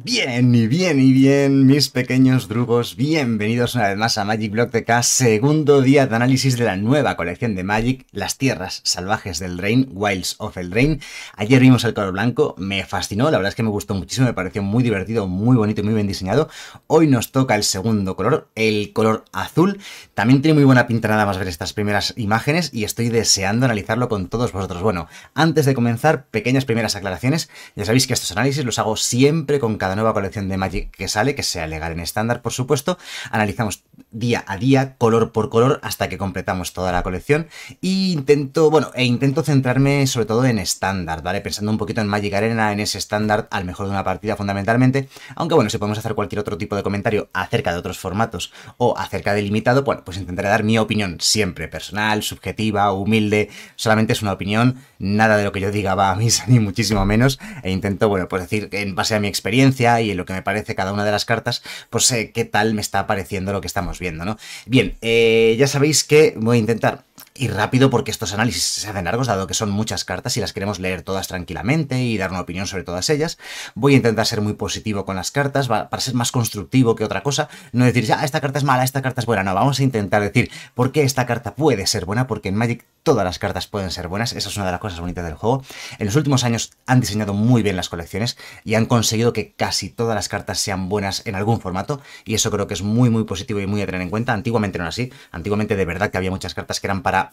Bien, y bien, y bien, mis pequeños drugos, bienvenidos una vez más a Magic Block TK, segundo día de análisis de la nueva colección de Magic, Las Tierras Salvajes del Rain, Wilds of el Rain. Ayer vimos el color blanco, me fascinó, la verdad es que me gustó muchísimo, me pareció muy divertido, muy bonito y muy bien diseñado. Hoy nos toca el segundo color, el color azul. También tiene muy buena pinta nada más ver estas primeras imágenes y estoy deseando analizarlo con todos vosotros. Bueno, antes de comenzar, pequeñas primeras aclaraciones. Ya sabéis que estos análisis los hago siempre con cada nueva colección de Magic que sale, que sea legal en estándar, por supuesto. Analizamos día a día, color por color, hasta que completamos toda la colección. Y e intento, bueno, e intento centrarme sobre todo en estándar, ¿vale? Pensando un poquito en Magic Arena, en ese estándar, al mejor de una partida fundamentalmente. Aunque bueno, si podemos hacer cualquier otro tipo de comentario acerca de otros formatos o acerca del limitado, bueno, pues intentaré dar mi opinión siempre, personal, subjetiva, humilde. Solamente es una opinión, nada de lo que yo diga va a misa, ni muchísimo menos. E intento, bueno, pues decir en base a mi experiencia y en lo que me parece cada una de las cartas, pues qué tal me está pareciendo lo que estamos viendo, ¿no? Bien, eh, ya sabéis que voy a intentar y rápido porque estos análisis se hacen largos, dado que son muchas cartas y las queremos leer todas tranquilamente y dar una opinión sobre todas ellas. Voy a intentar ser muy positivo con las cartas, para ser más constructivo que otra cosa. No decir, ya, esta carta es mala, esta carta es buena. No, vamos a intentar decir por qué esta carta puede ser buena, porque en Magic todas las cartas pueden ser buenas. Esa es una de las cosas bonitas del juego. En los últimos años han diseñado muy bien las colecciones y han conseguido que casi todas las cartas sean buenas en algún formato. Y eso creo que es muy, muy positivo y muy a tener en cuenta. Antiguamente no era así. Antiguamente de verdad que había muchas cartas que eran para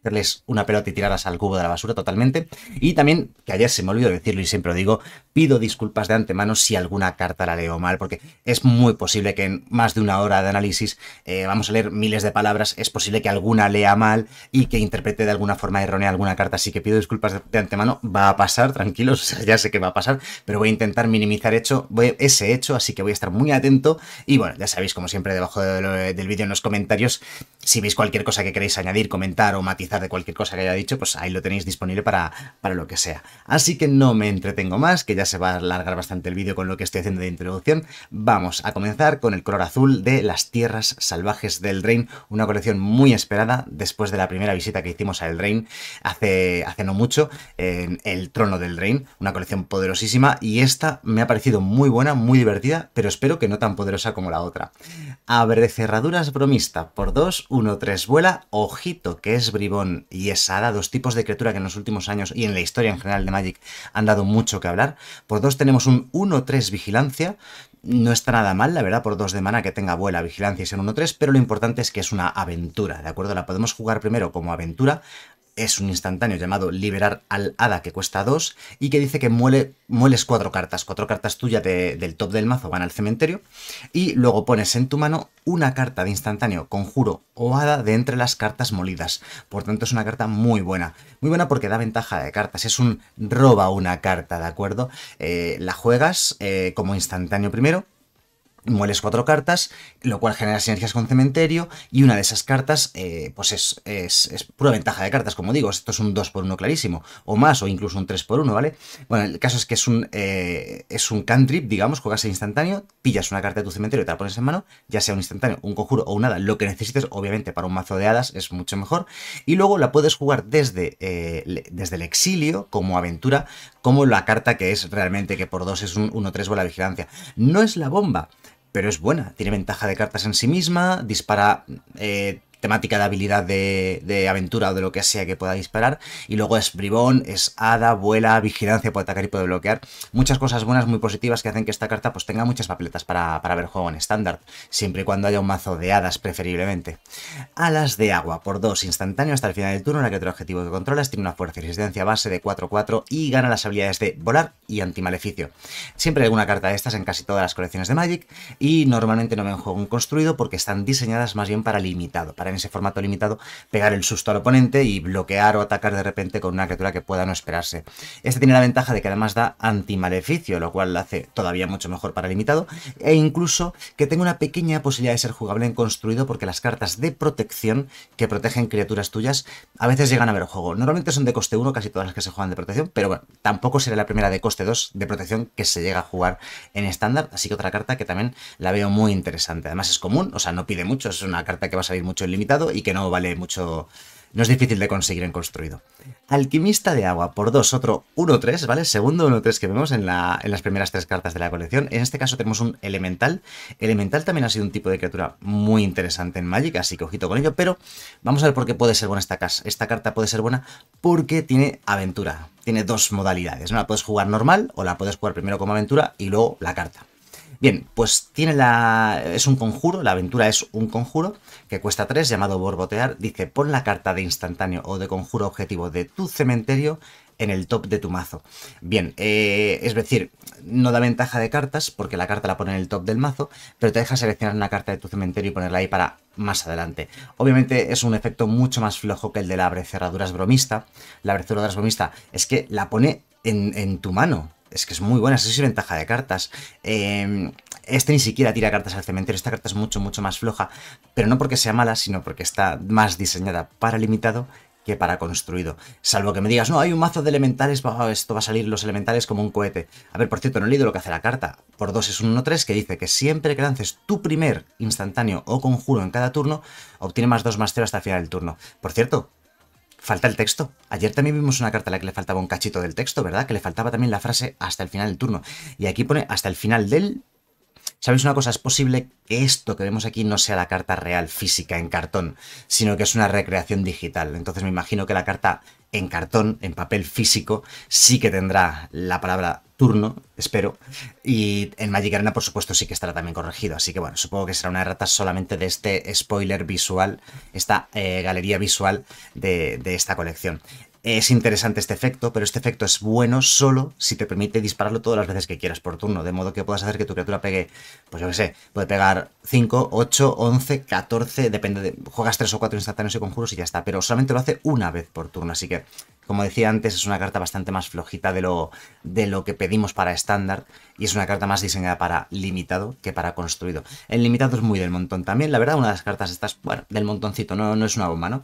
hacerles una pelota y tirarlas al cubo de la basura totalmente. Y también, que ayer se me olvidó decirlo y siempre lo digo, pido disculpas de antemano si alguna carta la leo mal, porque es muy posible que en más de una hora de análisis eh, vamos a leer miles de palabras, es posible que alguna lea mal y que interprete de alguna forma errónea alguna carta, así que pido disculpas de, antemano, va a pasar, tranquilos, ya sé que va a pasar, pero voy a intentar minimizar hecho, ese hecho, así que voy a estar muy atento y bueno, ya sabéis, como siempre, debajo del vídeo en los comentarios, si veis cualquier cosa que queréis añadir, comentar o matizar, de cualquier cosa que haya dicho, pues ahí lo tenéis disponible para, para lo que sea. Así que no me entretengo más, que ya se va a alargar bastante el vídeo con lo que estoy haciendo de introducción. Vamos a comenzar con el color azul de Las Tierras Salvajes del Drain, una colección muy esperada después de la primera visita que hicimos a El Drain hace, no mucho, en El Trono del rey, una colección poderosísima y esta me ha parecido muy buena, muy divertida, pero espero que no tan poderosa como la otra. Abre cerraduras bromista por 2, 1, 3, vuela, ojito que es bribón y y Esada, dos tipos de criatura que en los últimos años y en la historia en general de Magic han dado mucho que hablar. Por dos tenemos un 1-3 vigilancia, no está nada mal, la verdad, por dos de mana que tenga buena vigilancia y ser 1-3, pero lo importante es que es una aventura, ¿de acuerdo? La podemos jugar primero como aventura, es un instantáneo llamado Liberar al Hada que cuesta 2 y que dice que muele, mueles cuatro cartas. 4 cartas tuyas del top del mazo van al cementerio y luego pones en tu mano una carta de instantáneo, conjuro o hada de entre las cartas molidas. Por tanto es una carta muy buena. Muy buena porque da ventaja de cartas. Es un roba una carta, ¿de acuerdo? Eh, la juegas eh, como instantáneo primero mueles cuatro cartas, lo cual genera sinergias con cementerio, y una de esas cartas, eh, pues es, es, pura ventaja de cartas, como digo, esto es un 2 x 1 clarísimo, o más, o incluso un 3 x 1 ¿vale? Bueno, el caso es que es un, eh, es un cantrip, digamos, juegas el instantáneo, pillas una carta de tu cementerio y te la pones en mano, ya sea un instantáneo, un conjuro o un hada, lo que necesites, obviamente para un mazo de hadas es mucho mejor, y luego la puedes jugar desde, eh, desde el exilio, como aventura, como la carta que es realmente, que por 2 es un 1-3 o la vigilancia. No es la bomba, pero es buena, tiene ventaja de cartas en sí misma, dispara eh, temática de habilidad de, aventura o de lo que sea que pueda disparar. Y luego es bribón, es hada, vuela, vigilancia, puede atacar y puede bloquear. Muchas cosas buenas, muy positivas que hacen que esta carta pues tenga muchas papeletas para, ver juego en estándar, siempre y cuando haya un mazo de hadas preferiblemente. Alas de agua, por dos, instantáneo hasta el final del turno, en la que otro objetivo que controlas tiene una fuerza y resistencia base de 4-4 y gana las habilidades de volar y antimaleficio. Siempre hay alguna carta de estas en casi todas las colecciones de Magic y normalmente no ven juego un construido porque están diseñadas más bien para limitado, para en ese formato limitado pegar el susto al oponente y bloquear o atacar de repente con una criatura que pueda no esperarse. Este tiene la ventaja de que además da antimaleficio, lo cual lo hace todavía mucho mejor para limitado, e incluso que tenga una pequeña posibilidad de ser jugable en construido porque las cartas de protección que protegen criaturas tuyas a veces llegan a ver el juego. Normalmente son de coste 1 casi todas las que se juegan de protección, pero bueno, tampoco será la primera de coste 2 de protección que se llega a jugar en estándar, así que otra carta que también la veo muy interesante. Además es común, o sea, no pide mucho, es una carta que va a salir mucho en limitado y que no vale mucho, no es difícil de conseguir en construido. Alquimista de agua por dos otro 1-3, ¿vale? Segundo 1-3 que vemos en, la, en, las primeras tres cartas de la colección. En este caso tenemos un elemental. Elemental también ha sido un tipo de criatura muy interesante en Magic, así que ojito con ello. Pero vamos a ver por qué puede ser buena esta, casa. esta carta. Puede ser buena porque tiene aventura. Tiene dos modalidades, ¿no? La puedes jugar normal o la puedes jugar primero como aventura y luego la carta. Bien, pues tiene la. es un conjuro, la aventura es un conjuro, que cuesta 3, llamado borbotear. Dice, pon la carta de instantáneo o de conjuro objetivo de tu cementerio en el top de tu mazo. Bien, eh, es decir, no da ventaja de cartas, porque la carta la pone en el top del mazo, pero te deja seleccionar una carta de tu cementerio y ponerla ahí para más adelante. Obviamente es un efecto mucho más flojo que el de la abrecerraduras bromista. La abre bromista es que la pone en, en tu mano es que es muy buena, esa es ventaja de cartas. Em, este ni siquiera tira cartas al cementerio, esta carta es mucho, mucho más floja, pero no porque sea mala, sino porque está más diseñada para limitado que para construido. Salvo que me digas, no, hay un mazo de elementales, esto va a salir los elementales como un cohete. A ver, por cierto, no he leído lo que hace la carta. Por 2 es un 1-3 que dice que siempre que lances tu primer instantáneo o conjuro en cada turno, obtiene más 2 más 0 hasta el final del turno. Por cierto, Falta el texto. Ayer también vimos una carta a la que le faltaba un cachito del texto, ¿verdad? Que le faltaba también la frase hasta el final del turno. Y aquí pone hasta el final del... ¿Sabéis una cosa? Es posible que esto que vemos aquí no sea la carta real física en cartón, sino que es una recreación digital. Entonces me imagino que la carta en cartón, en papel físico, sí que tendrá la palabra turno, espero. Y en Magic Arena, por supuesto, sí que estará también corregido. Así que bueno, supongo que será una errata solamente de este spoiler visual, esta eh, galería visual de, esta colección. Es interesante este efecto, pero este efecto es bueno solo si te permite dispararlo todas las veces que quieras por turno, de modo que puedas hacer que tu criatura pegue, pues yo qué sé, puede pegar 5, 8, 11, 14, depende de... Juegas 3 o 4 instantáneos y conjuros y ya está, pero solamente lo hace una vez por turno, así que, como decía antes, es una carta bastante más flojita de lo, de lo que pedimos para estándar y es una carta más diseñada para limitado que para construido. El limitado es muy del montón también, la verdad, una de las cartas estas, bueno, del montoncito, no, no es una bomba, ¿no?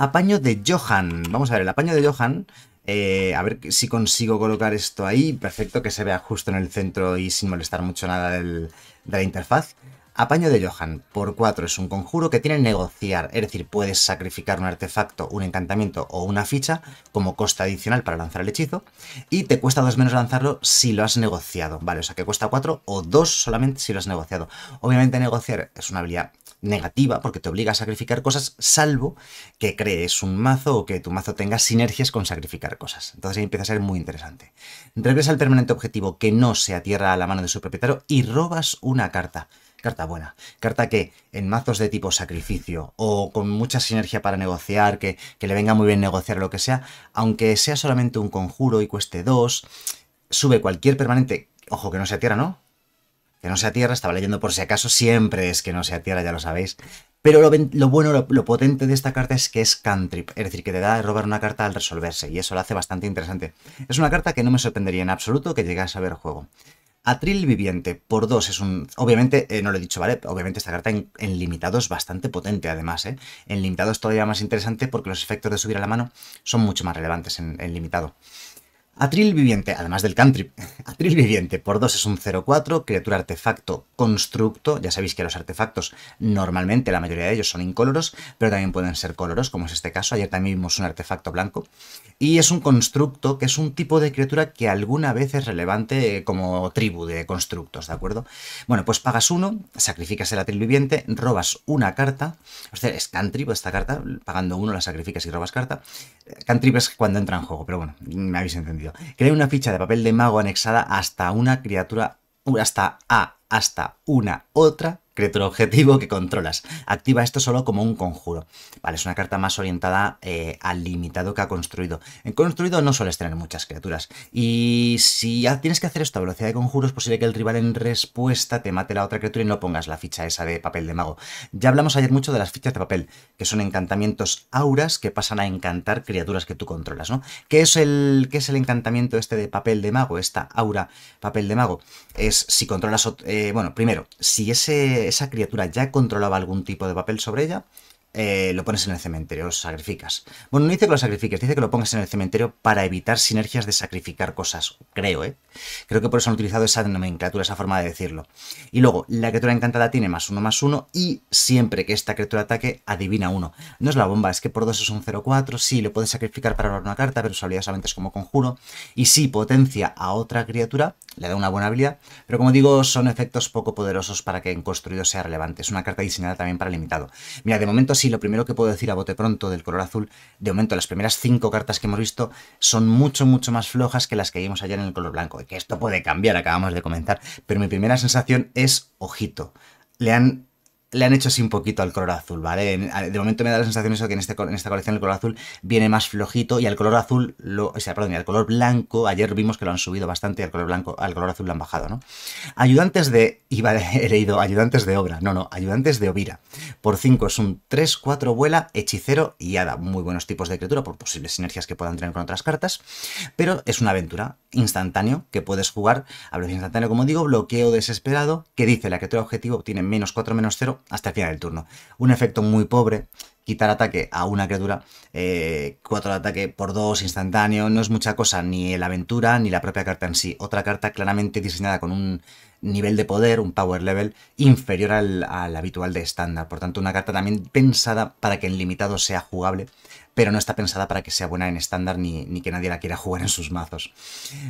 Apaño de Johan. Vamos a ver, el apaño de Johan. Eh, a ver si consigo colocar esto ahí. Perfecto, que se vea justo en el centro y sin molestar mucho nada de la interfaz. Apaño de Johan, por 4, es un conjuro que tiene negociar, es decir, puedes sacrificar un artefacto, un encantamiento o una ficha como costa adicional para lanzar el hechizo y te cuesta 2 menos lanzarlo si lo has negociado, ¿vale? O sea que cuesta 4 o 2 solamente si lo has negociado. Obviamente negociar es una habilidad negativa porque te obliga a sacrificar cosas, salvo que crees un mazo o que tu mazo tenga sinergias con sacrificar cosas. Entonces ahí empieza a ser muy interesante. Regresa al permanente objetivo que no sea tierra a la mano de su propietario y robas una carta. Carta buena. Carta que en mazos de tipo sacrificio o con mucha sinergia para negociar, que, le venga muy bien negociar lo que sea, aunque sea solamente un conjuro y cueste dos, sube cualquier permanente, ojo que no sea tierra, ¿no? que no sea tierra, estaba leyendo por si acaso, siempre es que no sea tierra, ya lo sabéis. Pero lo, bueno, lo, potente de esta carta es que es cantrip, es decir, que te da a robar una carta al resolverse, y eso la hace bastante interesante. Es una carta que no me sorprendería en absoluto que llegase a ver juego. Atril Viviente, por dos, es un... Obviamente, eh, no lo he dicho, ¿vale? Obviamente esta carta en, limitado es bastante potente, además, ¿eh? En limitado es todavía más interesante porque los efectos de subir a la mano son mucho más relevantes en limitado. Atril Viviente, además del cantrip, Atril Viviente por 2 es un 0-4, criatura artefacto constructo, ya sabéis que los artefactos normalmente la mayoría de ellos son incoloros, pero también pueden ser coloros, como es este caso, ayer también vimos un artefacto blanco, y es un constructo que es un tipo de criatura que alguna vez es relevante como tribu de constructos, ¿de acuerdo? Bueno, pues pagas uno, sacrificas el Atril Viviente, robas una carta, o sea, es cantrip pues, esta carta, pagando uno la sacrificas y robas carta, cantrip es cuando entra en juego, pero bueno, me habéis entendido. Crea una ficha de papel de mago anexada hasta una criatura hasta a hasta una otra criatura objetivo que controlas. Activa esto solo como un conjuro. Vale, es una carta más orientada eh, al limitado que ha construido. En construido no sueles tener muchas criaturas. Y si tienes que hacer esto a velocidad de conjuro, es posible que el rival en respuesta te mate la otra criatura y no pongas la ficha esa de papel de mago. Ya hablamos ayer mucho de las fichas de papel, que son encantamientos auras que pasan a encantar criaturas que tú controlas, ¿no? ¿Qué es el, es el encantamiento este de papel de mago? Esta aura papel de mago. Es si controlas... Eh, bueno, primero, si esa criatura ya controlaba algún tipo de papel sobre ella, eh, lo pones en el cementerio, lo sacrificas. Bueno, no dice que lo sacrifiques, dice que lo pongas en el cementerio para evitar sinergias de sacrificar cosas, creo, ¿eh? Creo que por eso han utilizado esa nomenclatura, esa forma de decirlo. Y luego, la criatura encantada tiene más uno, más uno, y siempre que esta criatura ataque, adivina uno. No es la bomba, es que por dos es un 0-4, sí, lo puedes sacrificar para robar una carta, pero su habilidad solamente es como conjuro, y sí, potencia a otra criatura, le da una buena habilidad, pero como digo, son efectos poco poderosos para que en construido sea relevante. Es una carta diseñada también para limitado. Mira, de momento sí, lo primero que puedo decir a bote pronto del color azul, de momento las primeras cinco cartas que hemos visto son mucho, mucho más flojas que las que vimos ayer en el color blanco. Y que esto puede cambiar, acabamos de comentar. Pero mi primera sensación es, ojito, le han le han hecho así un poquito al color azul, ¿vale? De momento me da la sensación eso que este en, esta colección el color azul viene más flojito y al color azul, lo, o sea, perdón, y al color blanco, ayer vimos que lo han subido bastante y al color blanco, al color azul lo han bajado, ¿no? Ayudantes de, iba, he leído, ayudantes de obra, no, no, ayudantes de Ovira. Por 5 es un 3, 4 vuela, hechicero y da muy buenos tipos de criatura por posibles sinergias que puedan tener con otras cartas, pero es una aventura instantánea que puedes jugar, a velocidad instantáneo como digo, bloqueo desesperado, que dice la criatura objetivo obtiene menos 4, menos 0, hasta el final del turno. Un efecto muy pobre, quitar ataque a una criatura, 4 eh, de ataque por 2 instantáneo, no es mucha cosa ni la aventura ni la propia carta en sí. Otra carta claramente diseñada con un nivel de poder, un power level inferior al, al habitual de estándar. Por tanto, una carta también pensada para que en limitado sea jugable pero no está pensada para que sea buena en estándar ni, ni que nadie la quiera jugar en sus mazos.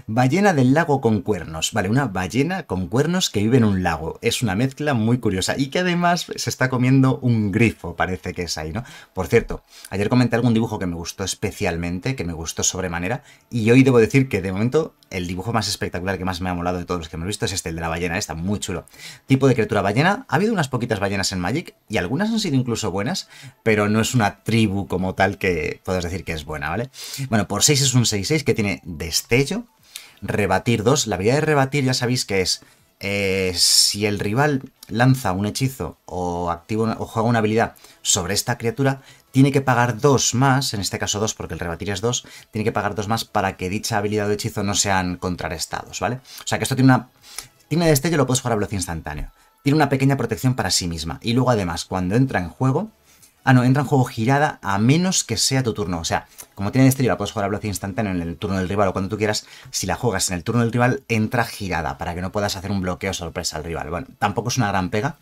Ballena del lago con cuernos. Vale, una ballena con cuernos que vive en un lago. Es una mezcla muy curiosa y que además se está comiendo un grifo, parece que es ahí, ¿no? Por cierto, ayer comenté algún dibujo que me gustó especialmente, que me gustó sobremanera, y hoy debo decir que de momento el dibujo más espectacular que más me ha molado de todos los que hemos visto es este, el de la ballena, está muy chulo. Tipo de criatura ballena, ha habido unas poquitas ballenas en Magic y algunas han sido incluso buenas, pero no es una tribu como tal que que decir que es buena, ¿vale? Bueno, por 6 es un 6-6 que tiene destello, rebatir 2. La habilidad de rebatir ya sabéis que es eh, si el rival lanza un hechizo o, activa o juega una habilidad sobre esta criatura, tiene que pagar 2 más, en este caso 2 porque el rebatir es 2, tiene que pagar 2 más para que dicha habilidad o hechizo no sean contrarrestados, ¿vale? O sea que esto tiene una... Tiene destello, lo puedes jugar a velocidad instantánea. Tiene una pequeña protección para sí misma. Y luego además, cuando entra en juego, Ah, no, entra en juego girada a menos que sea tu turno. O sea, como tiene destello, la puedes jugar a velocidad instantánea en el turno del rival o cuando tú quieras. Si la juegas en el turno del rival, entra girada para que no puedas hacer un bloqueo sorpresa al rival. Bueno, tampoco es una gran pega,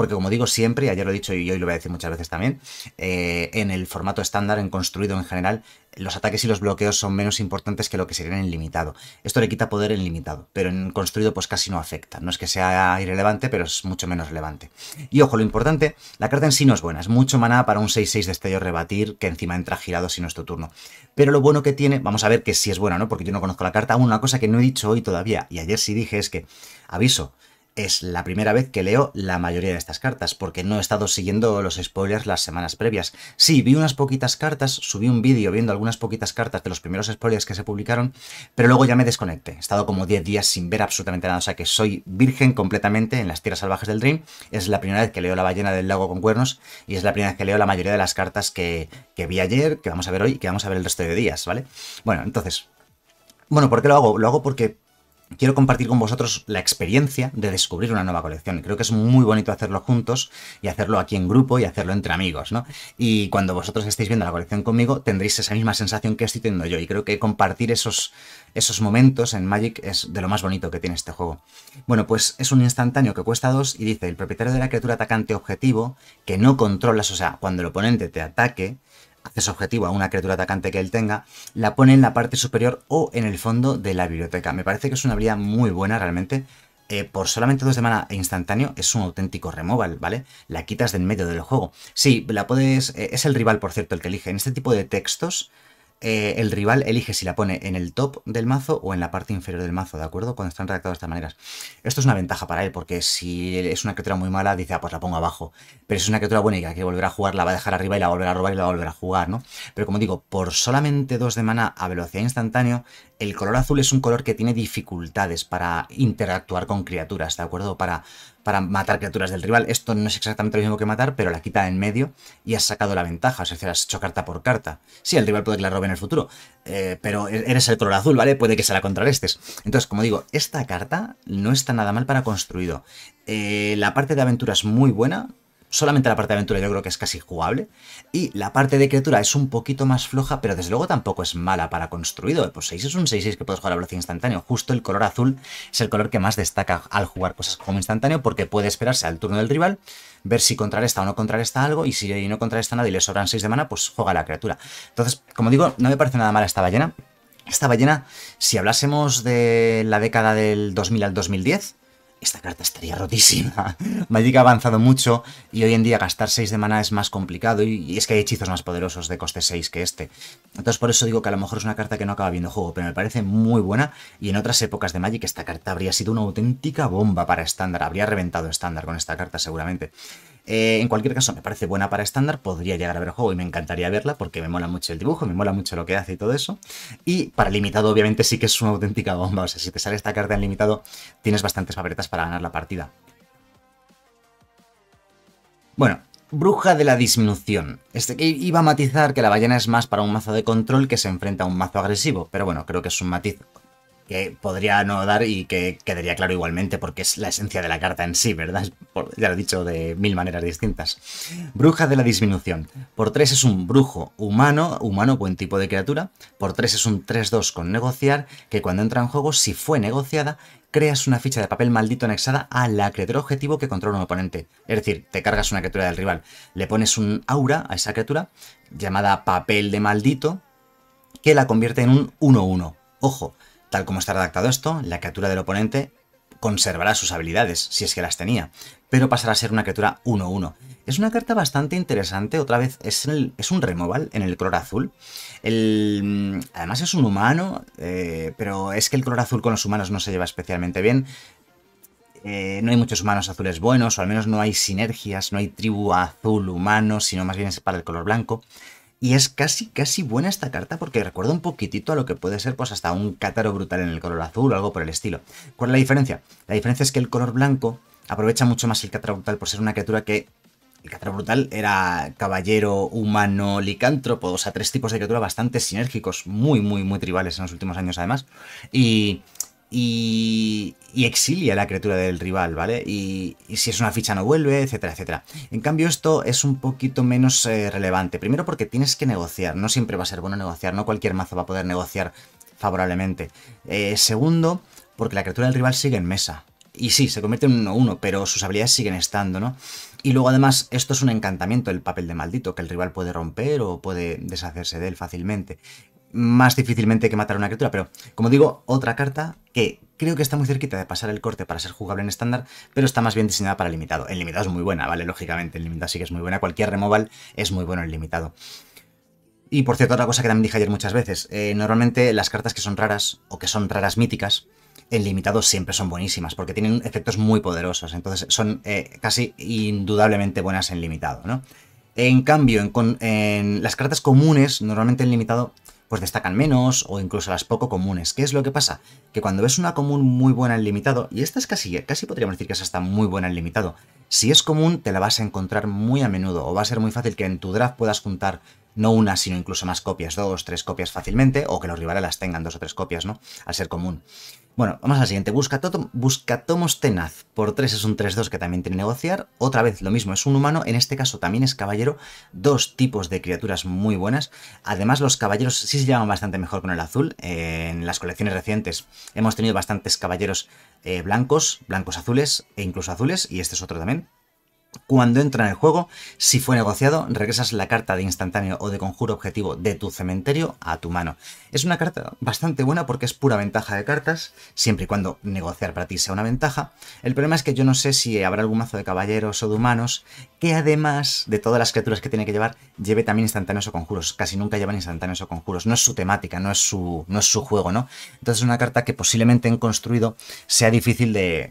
porque como digo siempre, y ayer lo he dicho y hoy lo voy a decir muchas veces también, eh, en el formato estándar, en construido en general, los ataques y los bloqueos son menos importantes que lo que serían en limitado. Esto le quita poder en limitado, pero en construido pues casi no afecta. No es que sea irrelevante, pero es mucho menos relevante. Y ojo, lo importante, la carta en sí no es buena, es mucho maná para un 6-6 destello rebatir que encima entra girado si no es tu turno. Pero lo bueno que tiene, vamos a ver que si sí es buena, ¿no? Porque yo no conozco la carta. Una cosa que no he dicho hoy todavía, y ayer sí dije, es que, aviso, es la primera vez que leo la mayoría de estas cartas, porque no he estado siguiendo los spoilers las semanas previas. Sí, vi unas poquitas cartas, subí un vídeo viendo algunas poquitas cartas de los primeros spoilers que se publicaron, pero luego ya me desconecté. He estado como 10 días sin ver absolutamente nada, o sea que soy virgen completamente en las tierras salvajes del Dream. Es la primera vez que leo La ballena del lago con cuernos y es la primera vez que leo la mayoría de las cartas que, que vi ayer, que vamos a ver hoy y que vamos a ver el resto de días, ¿vale? Bueno, entonces... Bueno, ¿por qué lo hago? Lo hago porque quiero compartir con vosotros la experiencia de descubrir una nueva colección. Creo que es muy bonito hacerlo juntos y hacerlo aquí en grupo y hacerlo entre amigos, ¿no? Y cuando vosotros estéis viendo la colección conmigo, tendréis esa misma sensación que estoy teniendo yo. Y creo que compartir esos, esos momentos en Magic es de lo más bonito que tiene este juego. Bueno, pues es un instantáneo que cuesta 2 y dice, el propietario de la criatura atacante objetivo, que no controlas, o sea, cuando el oponente te ataque, acceso objetivo a una criatura atacante que él tenga, la pone en la parte superior o en el fondo de la biblioteca. Me parece que es una habilidad muy buena realmente. Eh, por solamente dos de mana e instantáneo es un auténtico removal, ¿vale? La quitas del medio del juego. Sí, la puedes... Eh, es el rival, por cierto, el que elige. En este tipo de textos eh, el rival elige si la pone en el top del mazo o en la parte inferior del mazo, ¿de acuerdo? Cuando están redactados de estas maneras. Esto es una ventaja para él, porque si es una criatura muy mala, dice, ah, pues la pongo abajo. Pero si es una criatura buena y que volver a jugar, la va a dejar arriba y la va a volver a robar y la volver a jugar, ¿no? Pero como digo, por solamente dos de mana a velocidad instantánea, el color azul es un color que tiene dificultades para interactuar con criaturas, ¿de acuerdo? Para para matar criaturas del rival. Esto no es exactamente lo mismo que matar, pero la quita en medio y has sacado la ventaja, o sea, has hecho carta por carta. Sí, el rival puede que la robe en el futuro, eh, pero e-, eres el color azul, ¿vale? Puede que se la contrarrestes. Entonces, como digo, esta carta no está nada mal para construido. Eh, la parte de aventura es muy buena, solamente la parte de aventura yo creo que es casi jugable. Y la parte de criatura es un poquito más floja, pero desde luego tampoco es mala para construido. Pues 6 es un 6-6 que puedes jugar a velocidad instantáneo. Justo el color azul es el color que más destaca al jugar cosas como instantáneo, porque puede esperarse al turno del rival, ver si contrarresta o no contrarresta algo, y si no contrarresta nada y le sobran 6 de mana, pues juega la criatura. Entonces, como digo, no me parece nada mala esta ballena. Esta ballena, si hablásemos de la década del 2000 al 2010, esta carta estaría rotísima. Magic ha avanzado mucho y hoy en día gastar 6 de mana es más complicado y, es que hay hechizos más poderosos de coste 6 que este. Entonces por eso digo que a lo mejor es una carta que no acaba viendo juego, pero me parece muy buena y en otras épocas de Magic esta carta habría sido una auténtica bomba para estándar, habría reventado estándar con esta carta seguramente. Eh, en cualquier caso, me parece buena para estándar, podría llegar a ver el juego y me encantaría verla porque me mola mucho el dibujo, me mola mucho lo que hace y todo eso. Y para limitado, obviamente, sí que es una auténtica bomba. O sea, si te sale esta carta en limitado, tienes bastantes papeletas para ganar la partida. Bueno, Bruja de la Disminución. Este que iba a matizar que la ballena es más para un mazo de control que se enfrenta a un mazo agresivo, pero bueno, creo que es un matiz que podría no dar y que quedaría claro igualmente porque es la esencia de la carta en sí, ¿verdad? ya lo he dicho de mil maneras distintas. Bruja de la disminución. Por 3 es un brujo humano, humano buen tipo de criatura. Por 3 es un 3-2 con negociar, que cuando entra en juego, si fue negociada, creas una ficha de papel maldito anexada a la criatura objetivo que controla un oponente. Es decir, te cargas una criatura del rival, le pones un aura a esa criatura, llamada papel de maldito, que la convierte en un 1-1. Ojo, Tal como está redactado esto, la criatura del oponente conservará sus habilidades, si es que las tenía, pero pasará a ser una criatura 1-1. Es una carta bastante interesante, otra vez es, un removal en el color azul. El, además es un humano, eh, pero es que el color azul con los humanos no se lleva especialmente bien. Eh, no hay muchos humanos azules buenos, o al menos no hay sinergias, no hay tribu azul humano, sino más bien es para el color blanco. Y es casi, casi buena esta carta porque recuerda un poquitito a lo que puede ser pues hasta un cátaro brutal en el color azul o algo por el estilo. ¿Cuál es la diferencia? La diferencia es que el color blanco aprovecha mucho más el cátaro brutal por ser una criatura que... El cátaro brutal era caballero, humano, licántropo, o sea, tres tipos de criatura bastante sinérgicos, muy, muy, muy tribales en los últimos años además. Y y, exilia a la criatura del rival, ¿vale? Y, si es una ficha no vuelve, etcétera, etcétera. En cambio esto es un poquito menos eh, relevante. Primero porque tienes que negociar, no siempre va a ser bueno negociar, no cualquier mazo va a poder negociar favorablemente. Eh, segundo, porque la criatura del rival sigue en mesa. Y sí, se convierte en uno 1 pero sus habilidades siguen estando, ¿no? Y luego además esto es un encantamiento, el papel de maldito, que el rival puede romper o puede deshacerse de él fácilmente más difícilmente que matar una criatura, pero como digo, otra carta que creo que está muy cerquita de pasar el corte para ser jugable en estándar, pero está más bien diseñada para limitado. El limitado es muy buena, ¿vale? Lógicamente, El limitado sí que es muy buena, cualquier removal es muy bueno en limitado. Y por cierto, otra cosa que también dije ayer muchas veces, eh, normalmente las cartas que son raras o que son raras míticas, en limitado siempre son buenísimas, porque tienen efectos muy poderosos, entonces son eh, casi indudablemente buenas en limitado, ¿no? En cambio, en, las cartas comunes, normalmente en limitado pues destacan menos o incluso las poco comunes. ¿Qué es lo que pasa? Que cuando ves una común muy buena en limitado, y esta es casi, casi podríamos decir que es está muy buena en limitado, si es común te la vas a encontrar muy a menudo o va a ser muy fácil que en tu draft puedas juntar no una, sino incluso más copias, dos, tres copias fácilmente, o que los rivales las tengan dos o tres copias, ¿no? Al ser común. Bueno, vamos al siguiente. Buscatomos Tenaz. Por 3 es un 3-2 que también tiene negociar. Otra vez lo mismo, es un humano. En este caso también es caballero. Dos tipos de criaturas muy buenas. Además, los caballeros sí se llevan bastante mejor con el azul. Eh, en las colecciones recientes hemos tenido bastantes caballeros eh, blancos, blancos azules e incluso azules. Y este es otro también. Cuando entra en el juego, si fue negociado, regresas la carta de instantáneo o de conjuro objetivo de tu cementerio a tu mano. Es una carta bastante buena porque es pura ventaja de cartas, siempre y cuando negociar para ti sea una ventaja. El problema es que yo no sé si habrá algún mazo de caballeros o de humanos que además de todas las criaturas que tiene que llevar, lleve también instantáneos o conjuros. Casi nunca llevan instantáneos o conjuros. No es su temática, no es su, no es su juego, ¿no? Entonces es una carta que posiblemente en construido sea difícil de,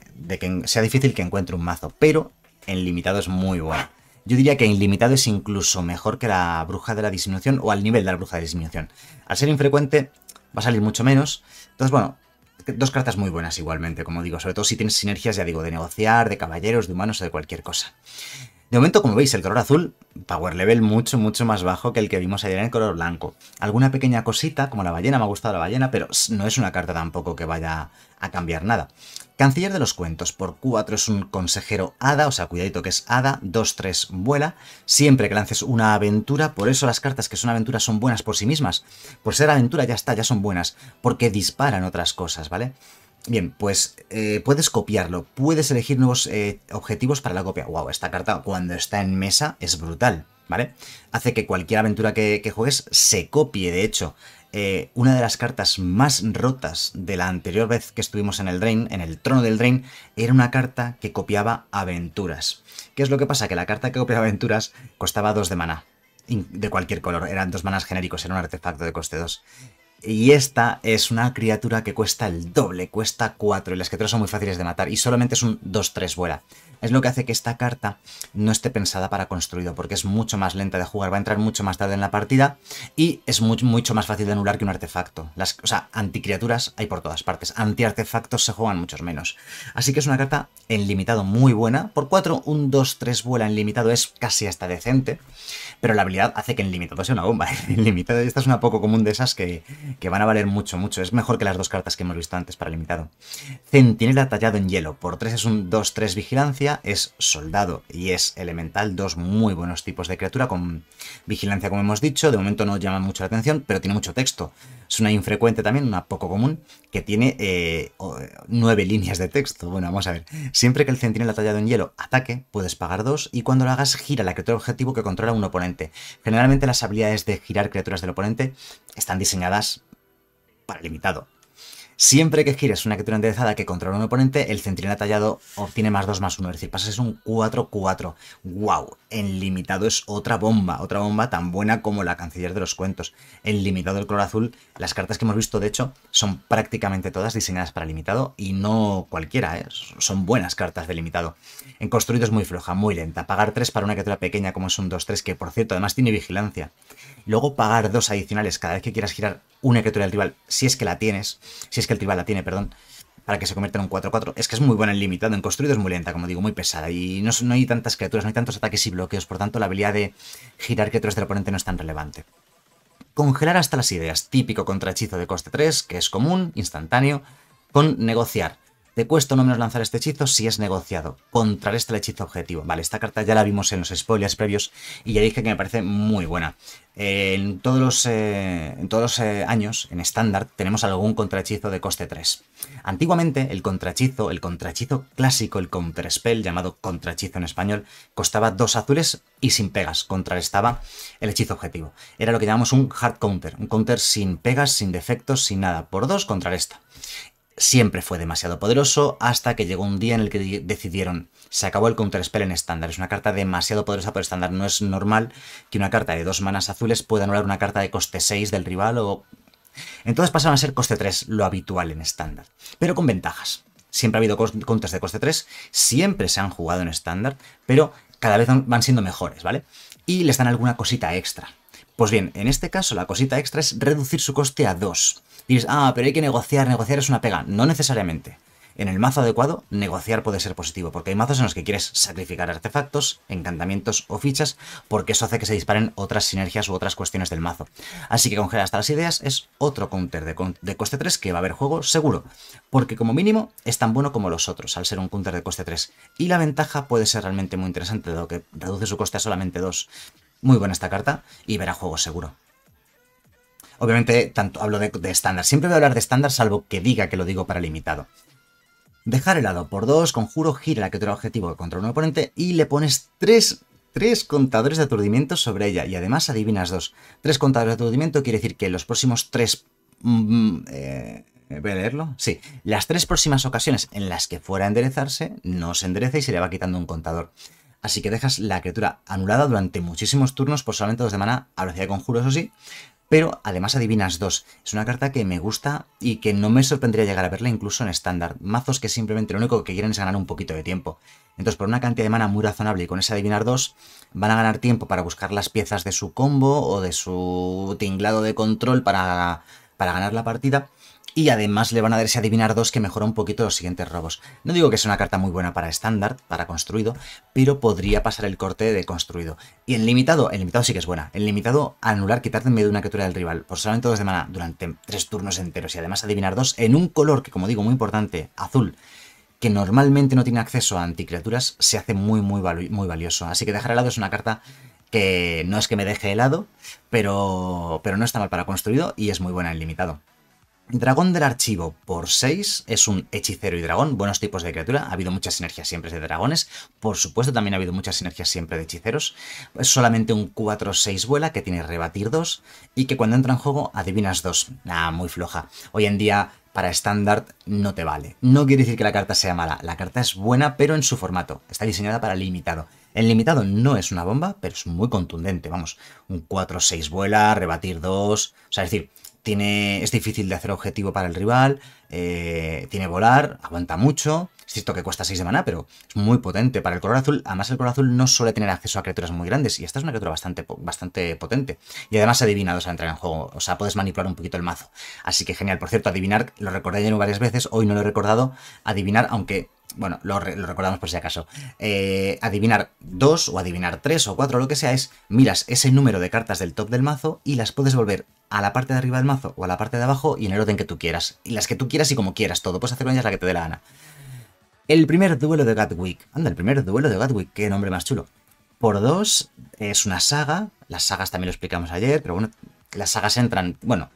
sea difícil que encuentre un mazo. Pero en limitado es muy buena. Yo diría que en limitado es incluso mejor que la bruja de la disminución o al nivel de la bruja de disminución. Al ser infrecuente va a salir mucho menos. Entonces, bueno, dos cartas muy buenas igualmente, como digo, sobre todo si tienes sinergias, ya digo, de negociar, de caballeros, de humanos o de cualquier cosa. De momento, como veis, el color azul, power level mucho, mucho más bajo que el que vimos ayer en el color blanco. Alguna pequeña cosita, como la ballena, me ha gustado la ballena, pero no es una carta tampoco que vaya a cambiar nada. Canciller de los Cuentos por 4 es un consejero hada, o sea, cuidadito que es hada, 2-3 vuela, siempre que lances una aventura, por eso las cartas que son aventuras son buenas por sí mismas, por ser aventura ya está, ya son buenas, porque disparan otras cosas, ¿vale? Bien, pues eh, puedes copiarlo, puedes elegir nuevos eh, objetivos para la copia. ¡Wow! Esta carta cuando está en mesa es brutal, ¿vale? Hace que cualquier aventura que, que juegues se copie, de hecho, eh, una de las cartas más rotas de la anterior vez que estuvimos en el Drain, en el trono del Drain, era una carta que copiaba aventuras. ¿Qué es lo que pasa? Que la carta que copiaba aventuras costaba 2 de mana, de cualquier color, eran dos manas genéricos, era un artefacto de coste 2. Y esta es una criatura que cuesta el doble, cuesta 4, y las criaturas son muy fáciles de matar, y solamente es un 2-3 vuela. Es lo que hace que esta carta no esté pensada para construido, porque es mucho más lenta de jugar, va a entrar mucho más tarde en la partida y es mucho más fácil de anular que un artefacto. Las, o sea, anticriaturas hay por todas partes, antiartefactos se juegan muchos menos. Así que es una carta en limitado muy buena. Por 4, un 2-3 vuela en limitado es casi hasta decente pero la habilidad hace que el limitado sea una bomba. El limitado, esta es una poco común de esas que, van a valer mucho, mucho. Es mejor que las dos cartas que hemos visto antes para limitado. Centinela tallado en hielo. Por 3 es un 2-3 vigilancia, es soldado y es elemental. Dos muy buenos tipos de criatura con vigilancia, como hemos dicho. De momento no llama mucho la atención, pero tiene mucho texto. Es una infrecuente también, una poco común, que tiene eh, nueve líneas de texto. Bueno, vamos a ver. Siempre que el centinela tallado en hielo ataque, puedes pagar dos y cuando lo hagas gira la criatura objetivo que controla un oponente Generalmente las habilidades de girar criaturas del oponente están diseñadas para limitado. Siempre que gires una criatura enderezada que controla un oponente, el centinela tallado obtiene más 2 más 1. Es decir, pasas un 4-4. ¡Wow! En limitado es otra bomba. Otra bomba tan buena como la canciller de los cuentos. En limitado el color azul, las cartas que hemos visto, de hecho, son prácticamente todas diseñadas para limitado y no cualquiera. ¿eh? Son buenas cartas de limitado. En construido es muy floja, muy lenta. Pagar 3 para una criatura pequeña como es un 2-3, que por cierto, además tiene vigilancia. Luego pagar 2 adicionales cada vez que quieras girar una criatura del rival, si es que la tienes. Si es que el tribal la tiene, perdón, para que se convierta en un 4-4. Es que es muy buena en limitado, en construido es muy lenta, como digo, muy pesada. Y no, no hay tantas criaturas, no hay tantos ataques y bloqueos, por tanto la habilidad de girar criaturas del oponente no es tan relevante. Congelar hasta las ideas, típico contrahechizo de coste 3, que es común, instantáneo, con negociar. Te cuesta no menos lanzar este hechizo si es negociado. contra el este hechizo objetivo. Vale, esta carta ya la vimos en los spoilers previos y ya dije que me parece muy buena. Eh, en todos los, eh, eh, años, en estándar, tenemos algún contrahechizo de coste 3. Antiguamente, el contrahechizo, el contrahechizo clásico, el counter spell, llamado contrahechizo en español, costaba dos azules y sin pegas. Contrarrestaba el hechizo objetivo. Era lo que llamamos un hard counter, un counter sin pegas, sin defectos, sin nada. Por dos, contrarresta siempre fue demasiado poderoso hasta que llegó un día en el que decidieron, se acabó el Counter Spell en estándar, es una carta demasiado poderosa por estándar, no es normal que una carta de dos manas azules pueda anular una carta de coste 6 del rival o... Entonces pasaron a ser coste 3 lo habitual en estándar, pero con ventajas. Siempre ha habido contras de coste 3, siempre se han jugado en estándar, pero cada vez van siendo mejores, ¿vale? Y les dan alguna cosita extra. Pues bien, en este caso la cosita extra es reducir su coste a 2. Dices, ah, pero hay que negociar, negociar es una pega. No necesariamente. En el mazo adecuado, negociar puede ser positivo, porque hay mazos en los que quieres sacrificar artefactos, encantamientos o fichas, porque eso hace que se disparen otras sinergias u otras cuestiones del mazo. Así que congelar hasta las ideas es otro counter de, de, coste 3 que va a haber juego seguro, porque como mínimo es tan bueno como los otros al ser un counter de coste 3. Y la ventaja puede ser realmente muy interesante, dado que reduce su coste a solamente 2. Muy buena esta carta y verá juego seguro. Obviamente, tanto hablo de estándar. Siempre voy a hablar de estándar, salvo que diga que lo digo para limitado. Dejar helado por dos, conjuro, gira la otro objetivo contra un oponente y le pones tres contadores de aturdimiento sobre ella. Y además adivinas dos. Tres contadores de aturdimiento quiere decir que los próximos tres... Mm, eh, a leerlo? Sí. Las tres próximas ocasiones en las que fuera a enderezarse, no se endereza y se le va quitando un contador así que dejas la criatura anulada durante muchísimos turnos por solamente dos de mana a velocidad de conjuro, eso sí, pero además adivinas dos. Es una carta que me gusta y que no me sorprendería llegar a verla incluso en estándar. Mazos que simplemente lo único que quieren es ganar un poquito de tiempo. Entonces, por una cantidad de mana muy razonable y con ese adivinar dos, van a ganar tiempo para buscar las piezas de su combo o de su tinglado de control para, para ganar la partida y además le van a dar ese adivinar 2 que mejora un poquito los siguientes robos. No digo que sea una carta muy buena para estándar, para construido, pero podría pasar el corte de construido. Y en limitado, el limitado sí que es buena. el limitado, anular, quitarte en medio de una criatura del rival por solamente 2 de mana durante tres turnos enteros y además adivinar 2 en un color que, como digo, muy importante, azul, que normalmente no tiene acceso a anticriaturas, se hace muy, muy, muy valioso. Así que dejar helado es una carta que no es que me deje helado, pero, pero no está mal para construido y es muy buena en limitado. Dragón del archivo por 6 es un hechicero y dragón, buenos tipos de criatura. Ha habido muchas sinergias siempre de dragones. Por supuesto, también ha habido muchas sinergias siempre de hechiceros. Es solamente un 4-6 vuela que tiene rebatir 2 y que cuando entra en juego adivinas 2. Nada, ah, muy floja. Hoy en día para estándar no te vale. No quiere decir que la carta sea mala. La carta es buena, pero en su formato. Está diseñada para limitado. El limitado no es una bomba, pero es muy contundente. Vamos, un 4-6 vuela, rebatir 2. O sea, es decir, tiene, es difícil de hacer objetivo para el rival, eh, tiene volar, aguanta mucho. Es cierto que cuesta 6 de mana pero es muy potente para el color azul. Además, el color azul no suele tener acceso a criaturas muy grandes, y esta es una criatura bastante, bastante potente. Y además adivinado, o entrar en juego, o sea, puedes manipular un poquito el mazo. Así que genial. Por cierto, adivinar, lo recordé ya varias veces, hoy no lo he recordado, adivinar, aunque bueno, lo, recordamos por si acaso, eh, adivinar dos o adivinar tres o cuatro, lo que sea, es miras ese número de cartas del top del mazo y las puedes volver a la parte de arriba del mazo o a la parte de abajo y en el orden que tú quieras. Y las que tú quieras y como quieras, todo. Puedes hacer con ellas la que te dé la gana. El primer duelo de Gatwick. Anda, el primer duelo de Gatwick, qué nombre más chulo. Por dos, es una saga. Las sagas también lo explicamos ayer, pero bueno, las sagas entran, bueno,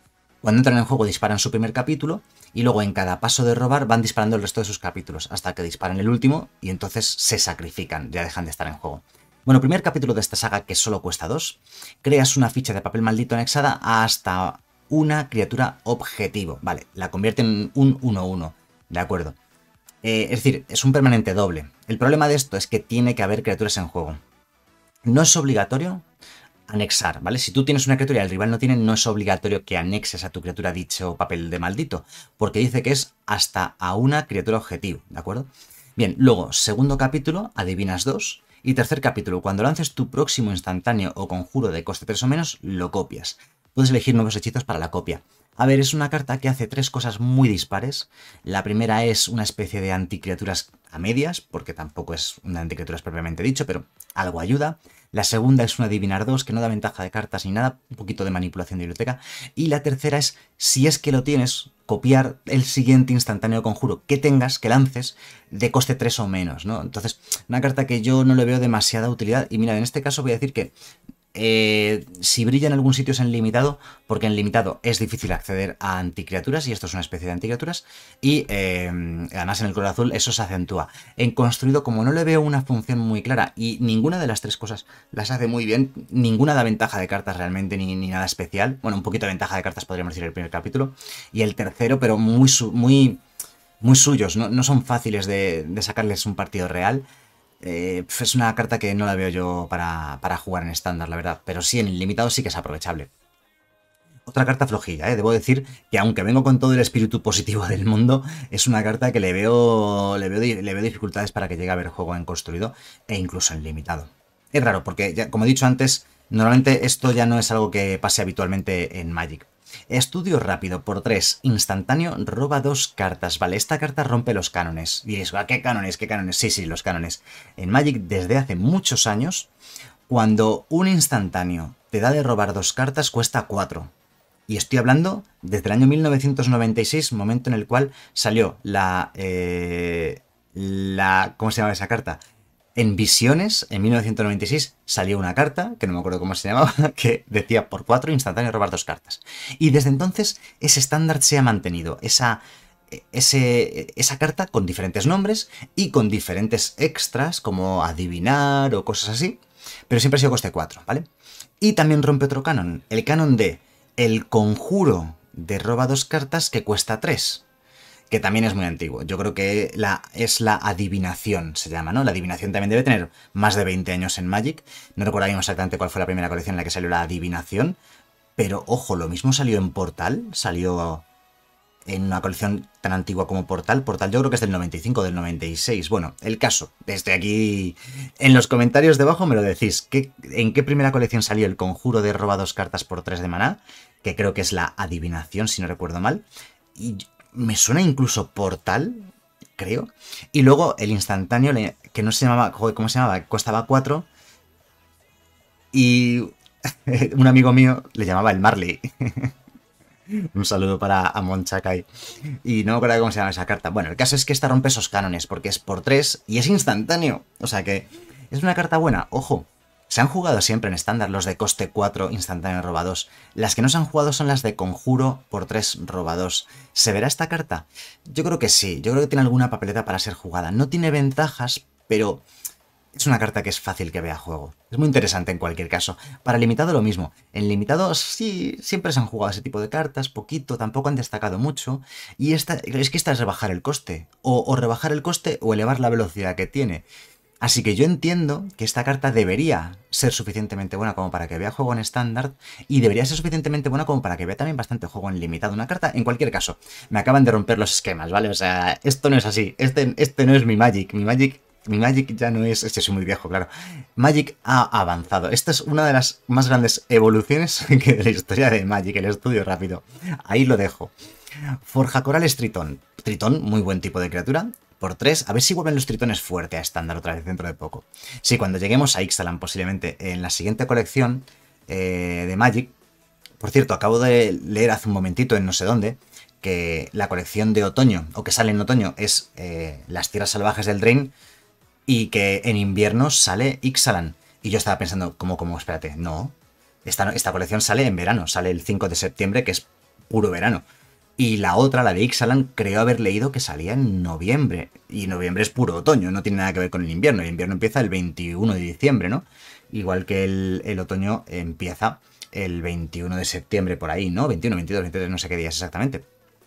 cuando entran en juego disparan su primer capítulo y luego en cada paso de robar van disparando el resto de sus capítulos hasta que disparan el último y entonces se sacrifican, ya dejan de estar en juego. Bueno, primer capítulo de esta saga que solo cuesta dos, creas una ficha de papel maldito anexada hasta una criatura objetivo, vale, la convierten en un 1-1, de acuerdo. Eh, es decir, es un permanente doble. El problema de esto es que tiene que haber criaturas en juego. No es obligatorio, anexar, ¿vale? Si tú tienes una criatura y el rival no tiene, no es obligatorio que anexes a tu criatura dicho papel de maldito, porque dice que es hasta a una criatura objetivo, ¿de acuerdo? Bien, luego, segundo capítulo, adivinas dos. Y tercer capítulo, cuando lances tu próximo instantáneo o conjuro de coste tres o menos, lo copias. Puedes elegir nuevos hechizos para la copia. A ver, es una carta que hace tres cosas muy dispares. La primera es una especie de anticriaturas a medias, porque tampoco es una anticriaturas propiamente dicho, pero algo ayuda. La segunda es una adivinar dos, que no da ventaja de cartas ni nada, un poquito de manipulación de biblioteca. Y la tercera es, si es que lo tienes, copiar el siguiente instantáneo conjuro que tengas, que lances, de coste 3 o menos, ¿no? Entonces, una carta que yo no le veo demasiada utilidad. Y mira, en este caso voy a decir que eh, si brilla en algún sitio es en limitado, porque en limitado es difícil acceder a anticriaturas, y esto es una especie de anticriaturas, y em, además en el color azul eso se acentúa. En construido, como no le veo una función muy clara, y ninguna de las tres cosas las hace muy bien, ninguna da ventaja de cartas realmente, ni, nada especial, bueno, un poquito de ventaja de cartas podríamos decir el primer capítulo, y el tercero, pero muy, muy, muy suyos, no, son fáciles de sacarles un partido real, eh, es una carta que no la veo yo para, jugar en estándar, la verdad. Pero sí, en limitado sí que es aprovechable. Otra carta flojilla, ¿eh? debo decir que aunque vengo con todo el espíritu positivo del mundo, es una carta que le veo, le veo, le veo dificultades para que llegue a ver juego en construido e incluso en limitado. Es raro, porque como he dicho antes, normalmente esto ya no es algo que pase habitualmente en Magic. Estudio rápido por 3, instantáneo, roba dos cartas. Vale, esta carta rompe los cánones. diréis, ah, ¿qué cánones? ¿Qué cánones? Sí, sí, los cánones. En Magic, desde hace muchos años, cuando un instantáneo te da de robar dos cartas, cuesta 4. Y estoy hablando desde el año 1996, momento en el cual salió la... Eh, la ¿Cómo se llama esa carta? En Visiones, en 1996, salió una carta, que no me acuerdo cómo se llamaba, que decía por cuatro instantáneo robar dos cartas. Y desde entonces ese estándar se ha mantenido, esa, esa carta con diferentes nombres y con diferentes extras como adivinar o cosas así, pero siempre ha sido coste cuatro. ¿vale? Y también rompe otro canon, el canon de el conjuro de roba dos cartas que cuesta tres que también es muy antiguo. Yo creo que la, es la adivinación, se llama, ¿no? La adivinación también debe tener más de 20 años en Magic. No recuerdo exactamente cuál fue la primera colección en la que salió la adivinación, pero ojo, lo mismo salió en Portal, salió en una colección tan antigua como Portal. Portal yo creo que es del 95, del 96. Bueno, el caso, desde aquí en los comentarios debajo me lo decís. ¿En qué primera colección salió el conjuro de roba dos cartas por tres de maná? Que creo que es la adivinación, si no recuerdo mal. Y me suena incluso Portal, creo. Y luego el instantáneo, que no se llamaba, joder, ¿cómo se llamaba? Costaba 4. Y un amigo mío le llamaba el Marley. un saludo para Amon Chakai. Y no me acuerdo cómo se llama esa carta. Bueno, el caso es que esta rompe esos cánones, porque es por 3 y es instantáneo. O sea que es una carta buena, ojo. Se han jugado siempre en estándar los de coste 4 instantáneos robados. Las que no se han jugado son las de conjuro por 3 robados. ¿Se verá esta carta? Yo creo que sí, yo creo que tiene alguna papeleta para ser jugada. No tiene ventajas, pero es una carta que es fácil que vea juego. Es muy interesante en cualquier caso. Para limitado lo mismo. En limitado sí, siempre se han jugado ese tipo de cartas, poquito, tampoco han destacado mucho. Y esta, es que esta es rebajar el coste. o rebajar el coste o elevar la velocidad que tiene. Así que yo entiendo que esta carta debería ser suficientemente buena como para que vea juego en estándar y debería ser suficientemente buena como para que vea también bastante juego en limitado. Una carta, en cualquier caso, me acaban de romper los esquemas, ¿vale? O sea, esto no es así, este, este no es mi Magic, mi Magic... Mi ya no es... Este soy muy viejo, claro. Magic ha avanzado. Esta es una de las más grandes evoluciones de la historia de Magic, el estudio rápido. Ahí lo dejo. Forja Coral Tritón. Tritón, muy buen tipo de criatura a ver si vuelven los tritones fuerte a estándar otra vez dentro de poco. Sí, cuando lleguemos a Ixalan posiblemente en la siguiente colección eh, de Magic, por cierto, acabo de leer hace un momentito en no sé dónde, que la colección de otoño, o que sale en otoño, es eh, Las Tierras Salvajes del Drain, y que en invierno sale Ixalan. Y yo estaba pensando, cómo cómo espérate, no. Esta, esta colección sale en verano, sale el 5 de septiembre, que es puro verano. Y la otra, la de Ixalan, creo haber leído que salía en noviembre. Y noviembre es puro otoño, no tiene nada que ver con el invierno. El invierno empieza el 21 de diciembre, ¿no? Igual que el, el otoño empieza el 21 de septiembre por ahí, ¿no? 21, 22, 23, no sé qué días exactamente.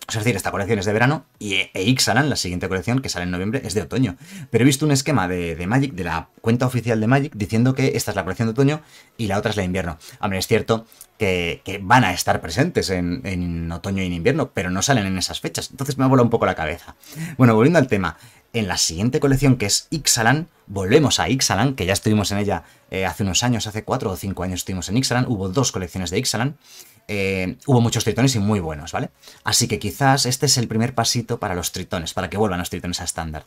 Es decir, esta colección es de verano y e, e Ixalan, la siguiente colección que sale en noviembre, es de otoño. Pero he visto un esquema de, Magic, de la cuenta oficial de Magic, diciendo que esta es la colección de otoño y la otra es la de invierno. Hombre, es cierto que, van a estar presentes en, otoño y en invierno, pero no salen en esas fechas. Entonces me ha volado un poco la cabeza. Bueno, volviendo al tema. En la siguiente colección, que es Ixalan, volvemos a Ixalan, que ya estuvimos en ella eh, hace unos años, hace cuatro o cinco años estuvimos en Ixalan, hubo dos colecciones de Ixalan. Eh, hubo muchos tritones y muy buenos, ¿vale? Así que quizás este es el primer pasito para los tritones, para que vuelvan los tritones a estándar.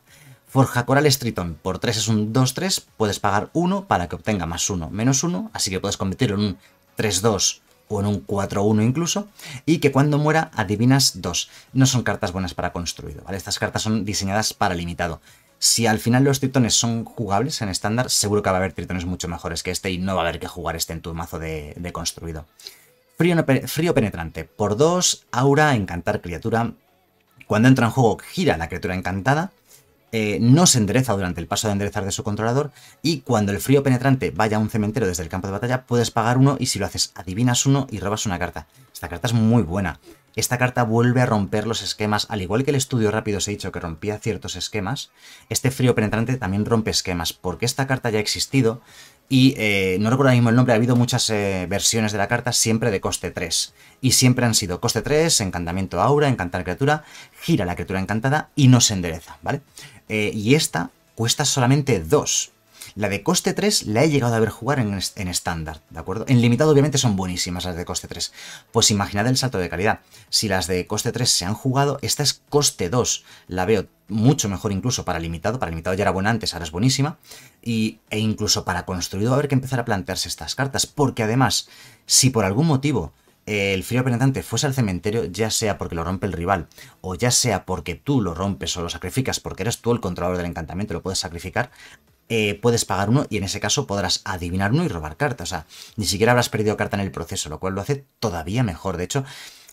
Forja Corales tritón por 3 es un 2-3, puedes pagar 1 para que obtenga más 1, menos 1, así que puedes convertirlo en un 3-2 o en un 4-1 incluso, y que cuando muera adivinas 2. No son cartas buenas para construido, ¿vale? Estas cartas son diseñadas para limitado. Si al final los tritones son jugables en estándar, seguro que va a haber tritones mucho mejores que este y no va a haber que jugar este en tu mazo de construido. Frío, penetrante. Por 2, aura, encantar criatura. Cuando entra en juego, gira la criatura encantada. Eh, no se endereza durante el paso de enderezar de su controlador y cuando el frío penetrante vaya a un cementerio desde el campo de batalla puedes pagar uno y si lo haces adivinas uno y robas una carta. Esta carta es muy buena. Esta carta vuelve a romper los esquemas, al igual que el estudio rápido se he dicho que rompía ciertos esquemas, este frío penetrante también rompe esquemas, porque esta carta ya ha existido, y eh, no recuerdo ahora mismo el nombre, ha habido muchas eh, versiones de la carta, siempre de coste 3. Y siempre han sido coste 3, encantamiento aura, encantar criatura, gira la criatura encantada y no se endereza, ¿vale? Eh, y esta cuesta solamente 2. La de coste 3 la he llegado a ver jugar en, estándar, ¿de acuerdo? En limitado obviamente son buenísimas las de coste 3. Pues imaginad el salto de calidad. Si las de coste 3 se han jugado, esta es coste 2. La veo mucho mejor incluso para limitado, para limitado ya era buena antes, ahora es buenísima, y, e incluso para construido va a haber que empezar a plantearse estas cartas, porque además, si por algún motivo eh, el frío penetrante fuese al cementerio, ya sea porque lo rompe el rival, o ya sea porque tú lo rompes o lo sacrificas, porque eres tú el controlador del encantamiento, lo puedes sacrificar, eh, puedes pagar uno y en ese caso podrás adivinar uno y robar carta. O sea, ni siquiera habrás perdido carta en el proceso, lo cual lo hace todavía mejor. De hecho,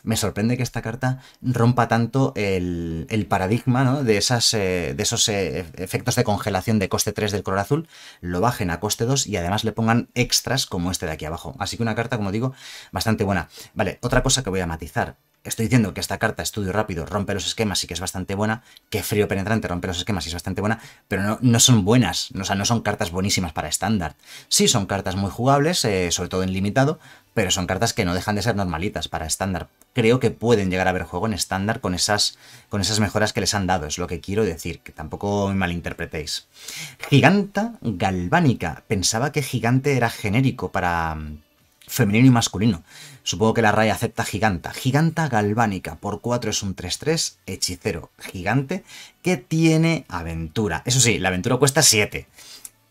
me sorprende que esta carta rompa tanto el, paradigma ¿no? de, esas, eh, de esos eh, efectos de congelación de coste 3 del color azul, lo bajen a coste 2 y además le pongan extras como este de aquí abajo. Así que una carta, como digo, bastante buena. Vale, otra cosa que voy a matizar estoy diciendo que esta carta, estudio rápido, rompe los esquemas y que es bastante buena, que frío penetrante rompe los esquemas y es bastante buena, pero no, son buenas, o sea, no son cartas buenísimas para estándar. Sí son cartas muy jugables, eh, sobre todo en limitado, pero son cartas que no dejan de ser normalitas para estándar. Creo que pueden llegar a ver juego en estándar con esas, con esas mejoras que les han dado, es lo que quiero decir, que tampoco me malinterpretéis. Giganta galvánica. Pensaba que gigante era genérico para, femenino y masculino. Supongo que la raya acepta giganta. Giganta galvánica, por 4 es un 3-3, hechicero gigante, que tiene aventura. Eso sí, la aventura cuesta 7.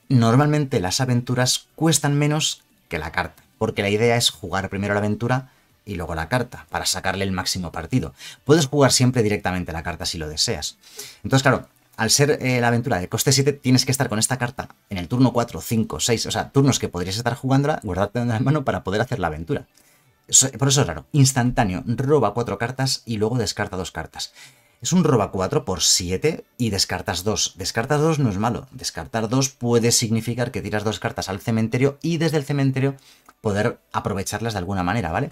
Normalmente las aventuras cuestan menos que la carta, porque la idea es jugar primero la aventura y luego la carta, para sacarle el máximo partido. Puedes jugar siempre directamente la carta si lo deseas. Entonces, claro, al ser eh, la aventura de coste 7, tienes que estar con esta carta en el turno 4, 5, 6, o sea, turnos que podrías estar jugándola, guardarte en la mano para poder hacer la aventura. por eso es raro. Instantáneo, roba 4 cartas y luego descarta 2 cartas. Es un roba 4 por 7 y descartas 2. Descartas 2 no es malo. Descartar 2 puede significar que tiras 2 cartas al cementerio y desde el cementerio poder aprovecharlas de alguna manera, ¿vale?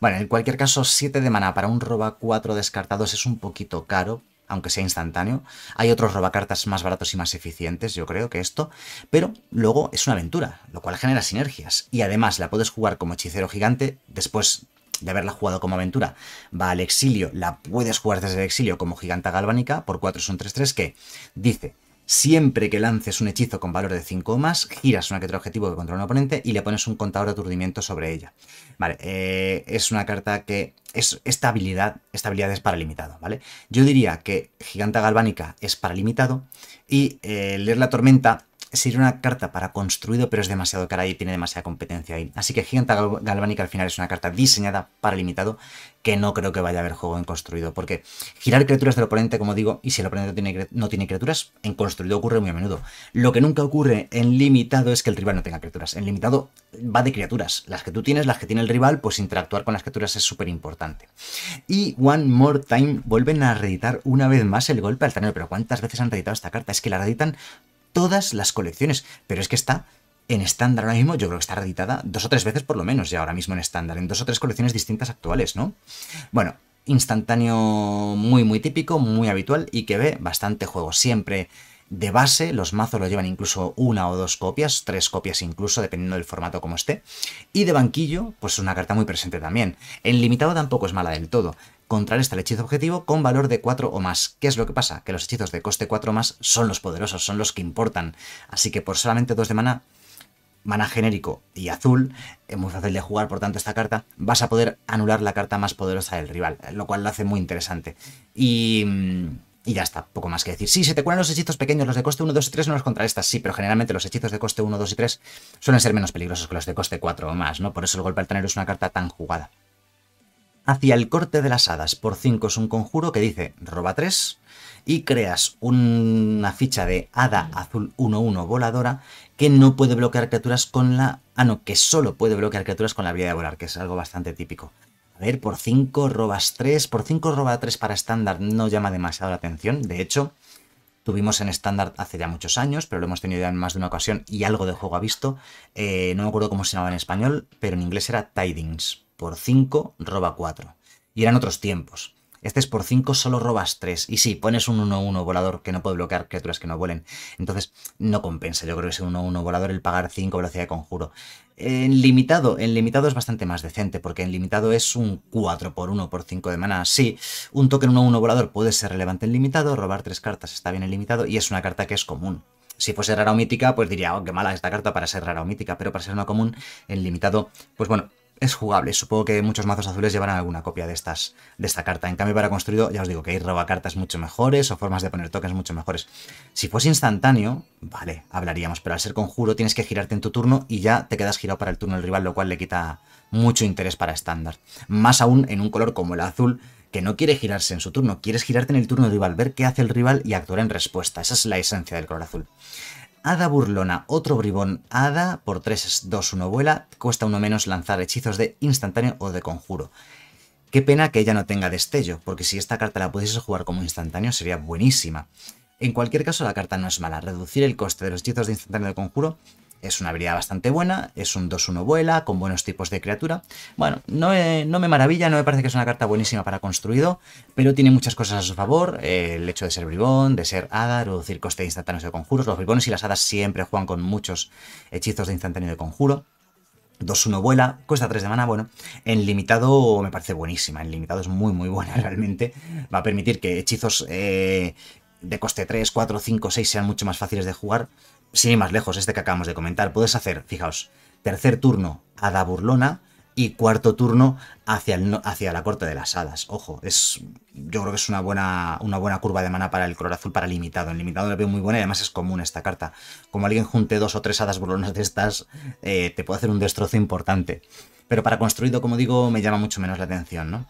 Bueno, en cualquier caso, 7 de mana para un roba 4 descartados es un poquito caro, aunque sea instantáneo. Hay otros robacartas más baratos y más eficientes, yo creo, que esto, pero luego es una aventura, lo cual genera sinergias. Y además la puedes jugar como hechicero gigante después de haberla jugado como aventura, va al exilio, la puedes jugar desde el exilio como giganta galvánica, por 4 son 3-3, que dice, Siempre que lances un hechizo con valor de 5 o más, giras una carta objetivo contra un oponente y le pones un contador de aturdimiento sobre ella. Vale, eh, es una carta que. Es, esta, habilidad, es para limitado, ¿vale? Yo diría que Giganta Galvánica es para limitado y eh, Leer la Tormenta sería una carta para construido, pero es demasiado cara y tiene demasiada competencia ahí. Así que Giganta Galvánica al final es una carta diseñada para limitado, que no creo que vaya a haber juego en construido, porque girar criaturas del oponente, como digo, y si el oponente tiene, no tiene criaturas, en construido ocurre muy a menudo. Lo que nunca ocurre en limitado es que el rival no tenga criaturas. En limitado va de criaturas. Las que tú tienes, las que tiene el rival, pues interactuar con las criaturas es súper importante. Y One More Time vuelven a reeditar una vez más el golpe al tanero, pero ¿cuántas veces han reeditado esta carta? Es que la reeditan todas las colecciones, pero es que está en estándar ahora mismo, yo creo que está reeditada dos o tres veces por lo menos ya ahora mismo en estándar, en dos o tres colecciones distintas actuales, ¿no? Bueno, instantáneo muy muy típico, muy habitual y que ve bastante juego siempre de base, los mazos lo llevan incluso una o dos copias, tres copias incluso, dependiendo del formato como esté. Y de banquillo, pues una carta muy presente también. En limitado tampoco es mala del todo, esta el hechizo objetivo con valor de 4 o más. ¿Qué es lo que pasa? Que los hechizos de coste 4 o más son los poderosos, son los que importan. Así que por solamente 2 de mana, mana genérico y azul, es muy fácil de jugar, por tanto, esta carta, vas a poder anular la carta más poderosa del rival, lo cual lo hace muy interesante. Y... Mm, y ya está, poco más que decir. Sí, se te curan los hechizos pequeños, los de coste 1, 2 y 3 no los estas. sí, pero generalmente los hechizos de coste 1, 2 y 3 suelen ser menos peligrosos que los de coste 4 o más, ¿no? Por eso el golpe al tener es una carta tan jugada hacia el corte de las hadas. Por 5 es un conjuro que dice roba 3 y creas una ficha de hada azul 1-1 voladora que no puede bloquear criaturas con la... Ah, no, que solo puede bloquear criaturas con la habilidad de volar, que es algo bastante típico. A ver, por 5 robas 3, por 5 roba 3 para estándar no llama demasiado la atención, de hecho... Tuvimos en estándar hace ya muchos años, pero lo hemos tenido ya en más de una ocasión y algo de juego ha visto. Eh, no me acuerdo cómo se llamaba en español, pero en inglés era Tidings por 5 roba 4. Y eran otros tiempos. Este es por 5, solo robas 3. Y sí, pones un 1-1 volador que no puede bloquear criaturas que no vuelen. Entonces, no compensa. Yo creo que ese 1-1 volador, el pagar 5 velocidad de conjuro. En limitado, en limitado es bastante más decente, porque en limitado es un 4 por 1 por 5 de mana. Sí, un token 1-1 volador puede ser relevante en limitado, robar 3 cartas está bien en limitado, y es una carta que es común. Si fuese rara o mítica, pues diría, oh, qué mala esta carta para ser rara o mítica, pero para ser una común, en limitado, pues bueno, es jugable. Supongo que muchos mazos azules llevarán alguna copia de, estas, de esta carta. En cambio, para construido, ya os digo que hay cartas mucho mejores o formas de poner tokens mucho mejores. Si fuese instantáneo, vale, hablaríamos, pero al ser conjuro tienes que girarte en tu turno y ya te quedas girado para el turno del rival, lo cual le quita mucho interés para estándar. Más aún en un color como el azul, que no quiere girarse en su turno, quieres girarte en el turno del rival, ver qué hace el rival y actuar en respuesta. Esa es la esencia del color azul. Hada Burlona, otro bribón Hada, por 3, 2, 1 vuela, cuesta uno menos lanzar hechizos de instantáneo o de conjuro. Qué pena que ella no tenga destello, porque si esta carta la pudiese jugar como instantáneo sería buenísima. En cualquier caso, la carta no es mala. Reducir el coste de los hechizos de instantáneo de conjuro es una habilidad bastante buena, es un 2-1 vuela, con buenos tipos de criatura. Bueno, no, me maravilla, no me parece que es una carta buenísima para construido, pero tiene muchas cosas a su favor. Eh, el hecho de ser bribón, de ser hada, reducir coste instantáneo de conjuros. Los bribones y las hadas siempre juegan con muchos hechizos de instantáneo de conjuro. 2-1 vuela, cuesta 3 de mana, bueno, en limitado me parece buenísima, en limitado es muy muy buena realmente, va a permitir que hechizos eh, de coste 3, 4, 5, 6 sean mucho más fáciles de jugar sin más lejos, este que acabamos de comentar, puedes hacer, fijaos, tercer turno a la burlona y cuarto turno hacia, hacia la corte de las hadas. Ojo, es, yo creo que es una buena, una buena curva de mana para el color azul, para limitado. En limitado la veo muy buena y además es común esta carta. Como alguien junte dos o tres hadas burlonas de estas, eh, te puede hacer un destrozo importante. Pero para construido, como digo, me llama mucho menos la atención, ¿no?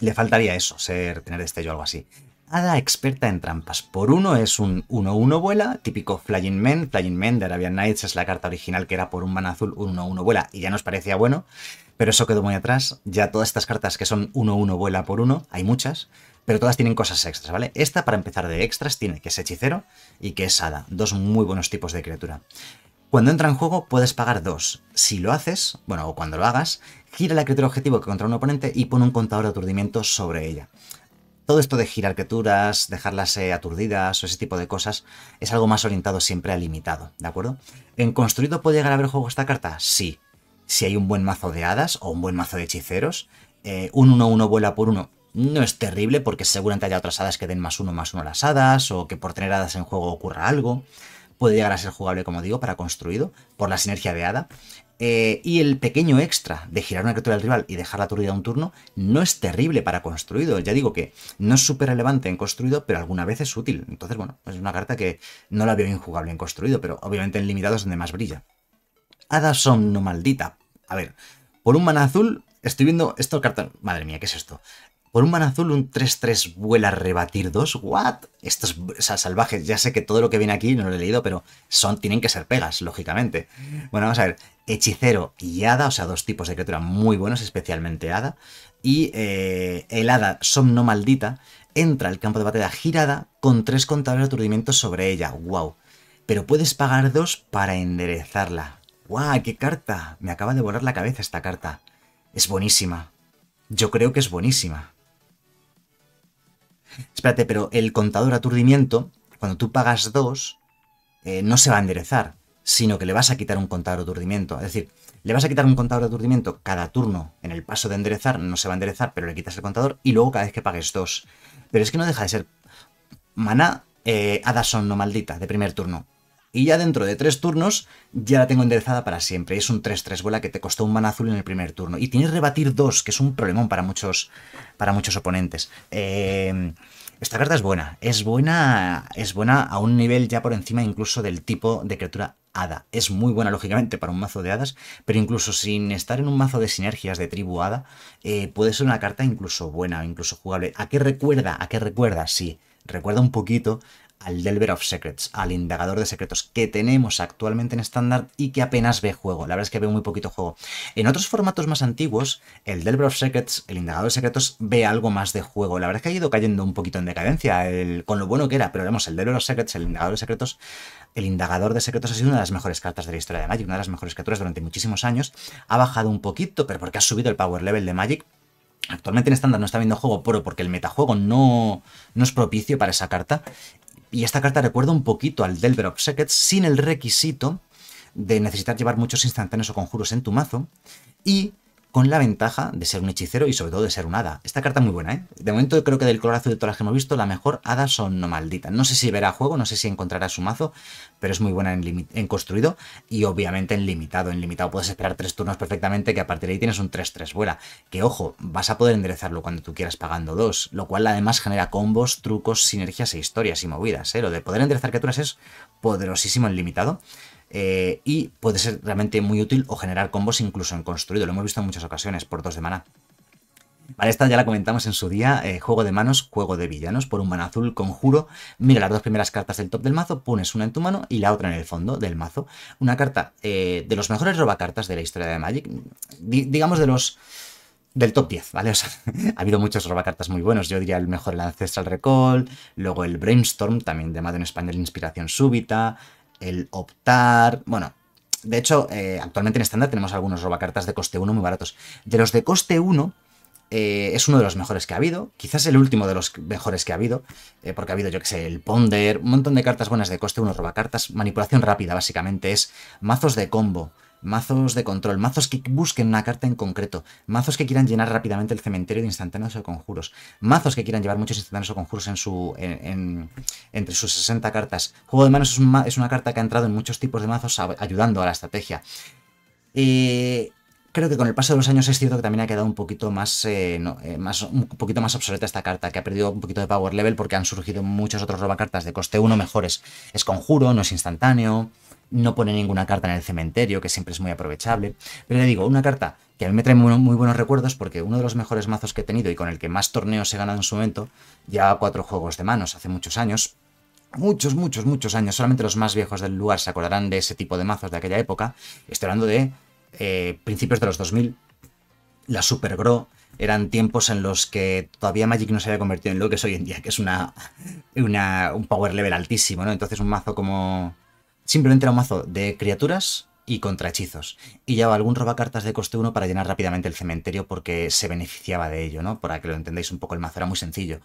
Le faltaría eso, ser, tener destello o algo así hada experta en trampas. Por uno es un 1-1 vuela, típico Flying Men. Flying Men de Arabian Nights es la carta original que era por un mana azul, 1-1 vuela, y ya nos parecía bueno, pero eso quedó muy atrás. Ya todas estas cartas que son 1-1 vuela por uno, hay muchas, pero todas tienen cosas extras, ¿vale? Esta, para empezar de extras, tiene que es hechicero y que es hada, dos muy buenos tipos de criatura. Cuando entra en juego puedes pagar dos. Si lo haces, bueno, o cuando lo hagas, gira la criatura objetivo que contra un oponente y pone un contador de aturdimiento sobre ella. Todo esto de girar criaturas, dejarlas eh, aturdidas o ese tipo de cosas es algo más orientado siempre al limitado, ¿de acuerdo? ¿En construido puede llegar a haber juego esta carta? Sí. Si hay un buen mazo de hadas o un buen mazo de hechiceros, eh, un 1-1 vuela por uno no es terrible porque seguramente haya otras hadas que den más uno más 1 a las hadas o que por tener hadas en juego ocurra algo puede llegar a ser jugable, como digo, para construido, por la sinergia de hada. Eh, y el pequeño extra de girar una criatura del rival y dejar dejarla aturdida un turno no es terrible para construido. Ya digo que no es súper relevante en construido, pero alguna vez es útil. Entonces, bueno, es una carta que no la veo jugable en construido, pero obviamente en limitado es donde más brilla. Hada Somno Maldita. A ver, por un mana azul estoy viendo esto carta... Madre mía, ¿qué es esto? Por un manazul azul, un 3-3 vuela a rebatir 2. ¿What? Estos, o sea, salvajes. Ya sé que todo lo que viene aquí no lo he leído, pero son, tienen que ser pegas, lógicamente. Bueno, vamos a ver. Hechicero y hada, o sea, dos tipos de criatura muy buenos, especialmente hada. Y eh, el hada somno maldita entra al campo de batalla girada con tres contadores de aturdimiento sobre ella. ¡Wow! Pero puedes pagar dos para enderezarla. Wow, ¡Qué carta! Me acaba de volar la cabeza esta carta. Es buenísima. Yo creo que es buenísima. Espérate, pero el contador aturdimiento, cuando tú pagas dos, eh, no se va a enderezar, sino que le vas a quitar un contador aturdimiento. Es decir, le vas a quitar un contador aturdimiento cada turno en el paso de enderezar, no se va a enderezar, pero le quitas el contador y luego cada vez que pagues dos. Pero es que no deja de ser maná eh, Adason no maldita de primer turno y ya dentro de tres turnos ya la tengo enderezada para siempre. Es un 3-3 bola que te costó un mana azul en el primer turno. Y tienes rebatir dos, que es un problemón para muchos, para muchos oponentes. Em, esta carta es buena. Es buena. Es buena a un nivel ya por encima incluso del tipo de criatura hada. Es muy buena, lógicamente, para un mazo de hadas, pero incluso sin estar en un mazo de sinergias de tribu hada, eh, puede ser una carta incluso buena, incluso jugable. ¿A qué recuerda? ¿A qué recuerda? Sí recuerda un poquito al Delver of Secrets, al indagador de secretos que tenemos actualmente en estándar y que apenas ve juego. La verdad es que ve muy poquito juego. En otros formatos más antiguos, el Delver of Secrets, el indagador de secretos, ve algo más de juego. La verdad es que ha ido cayendo un poquito en decadencia con lo bueno que era, pero vemos, el Delver of Secrets, el indagador de secretos, el indagador de secretos ha sido una de las mejores cartas de la historia de Magic, una de las mejores criaturas durante muchísimos años. Ha bajado un poquito, pero porque ha subido el power level de Magic, Actualmente en estándar no está viendo juego pero porque el metajuego no, no es propicio para esa carta y esta carta recuerda un poquito al Delver of Secrets sin el requisito de necesitar llevar muchos instantáneos o conjuros en tu mazo. Y con la ventaja de ser un hechicero y sobre todo de ser un hada. Esta carta es muy buena, ¿eh? De momento creo que del color azul de todas las que hemos visto, la mejor hada son no maldita. No sé si verá juego, no sé si encontrará su mazo, pero es muy buena en, construido y obviamente en limitado. En limitado puedes esperar tres turnos perfectamente, que a partir de ahí tienes un 3-3 vuela. Que ojo, vas a poder enderezarlo cuando tú quieras pagando dos, lo cual además genera combos, trucos, sinergias e historias y movidas, ¿eh? Lo de poder enderezar criaturas es poderosísimo en limitado. Eh, y puede ser realmente muy útil o generar combos incluso en construido, lo hemos visto en muchas ocasiones por dos de maná. Vale, esta ya la comentamos en su día, eh, juego de manos, juego de villanos, por un mana azul, conjuro, mira las dos primeras cartas del top del mazo, pones una en tu mano y la otra en el fondo del mazo. Una carta eh, de los mejores robacartas de la historia de Magic, digamos de los del top 10, ¿vale? O sea, ha habido muchos robacartas muy buenos. Yo diría el mejor el Ancestral Recall, luego el Brainstorm, también de Madden en Español Inspiración Súbita, el optar, bueno, de hecho, eh, actualmente en estándar tenemos algunos robacartas de coste 1 muy baratos. De los de coste 1, eh, es uno de los mejores que ha habido, quizás el último de los mejores que ha habido, eh, porque ha habido, yo que sé, el Ponder, un montón de cartas buenas de coste 1, robacartas, manipulación rápida, básicamente, es mazos de combo, mazos de control, mazos que busquen una carta en concreto, mazos que quieran llenar rápidamente el cementerio de instantáneos o conjuros, mazos que quieran llevar muchos instantáneos o conjuros en su, entre sus 60 cartas. Juego de manos es, una carta que ha entrado en muchos tipos de mazos ayudando a la estrategia. creo que con el paso de los años es cierto que también ha quedado un poquito más, eh, eh, más, un poquito más obsoleta esta carta, que ha perdido un poquito de power level porque han surgido muchos otros robacartas de coste 1 mejores. Es conjuro, no es instantáneo no pone ninguna carta en el cementerio, que siempre es muy aprovechable. Pero le digo, una carta que a mí me trae muy, buenos recuerdos porque uno de los mejores mazos que he tenido y con el que más torneos he ganado en su momento, llevaba cuatro juegos de manos hace muchos años. Muchos, muchos, muchos años. Solamente los más viejos del lugar se acordarán de ese tipo de mazos de aquella época. Estoy hablando de eh, principios de los 2000. La Super Grow eran tiempos en los que todavía Magic no se había convertido en lo que es hoy en día, que es una, un power level altísimo, ¿no? Entonces un mazo como, Simplemente era un mazo de criaturas y contrahechizos. Y llevaba algún robacartas de coste 1 para llenar rápidamente el cementerio porque se beneficiaba de ello, ¿no? Para que lo entendáis un poco, el mazo era muy sencillo.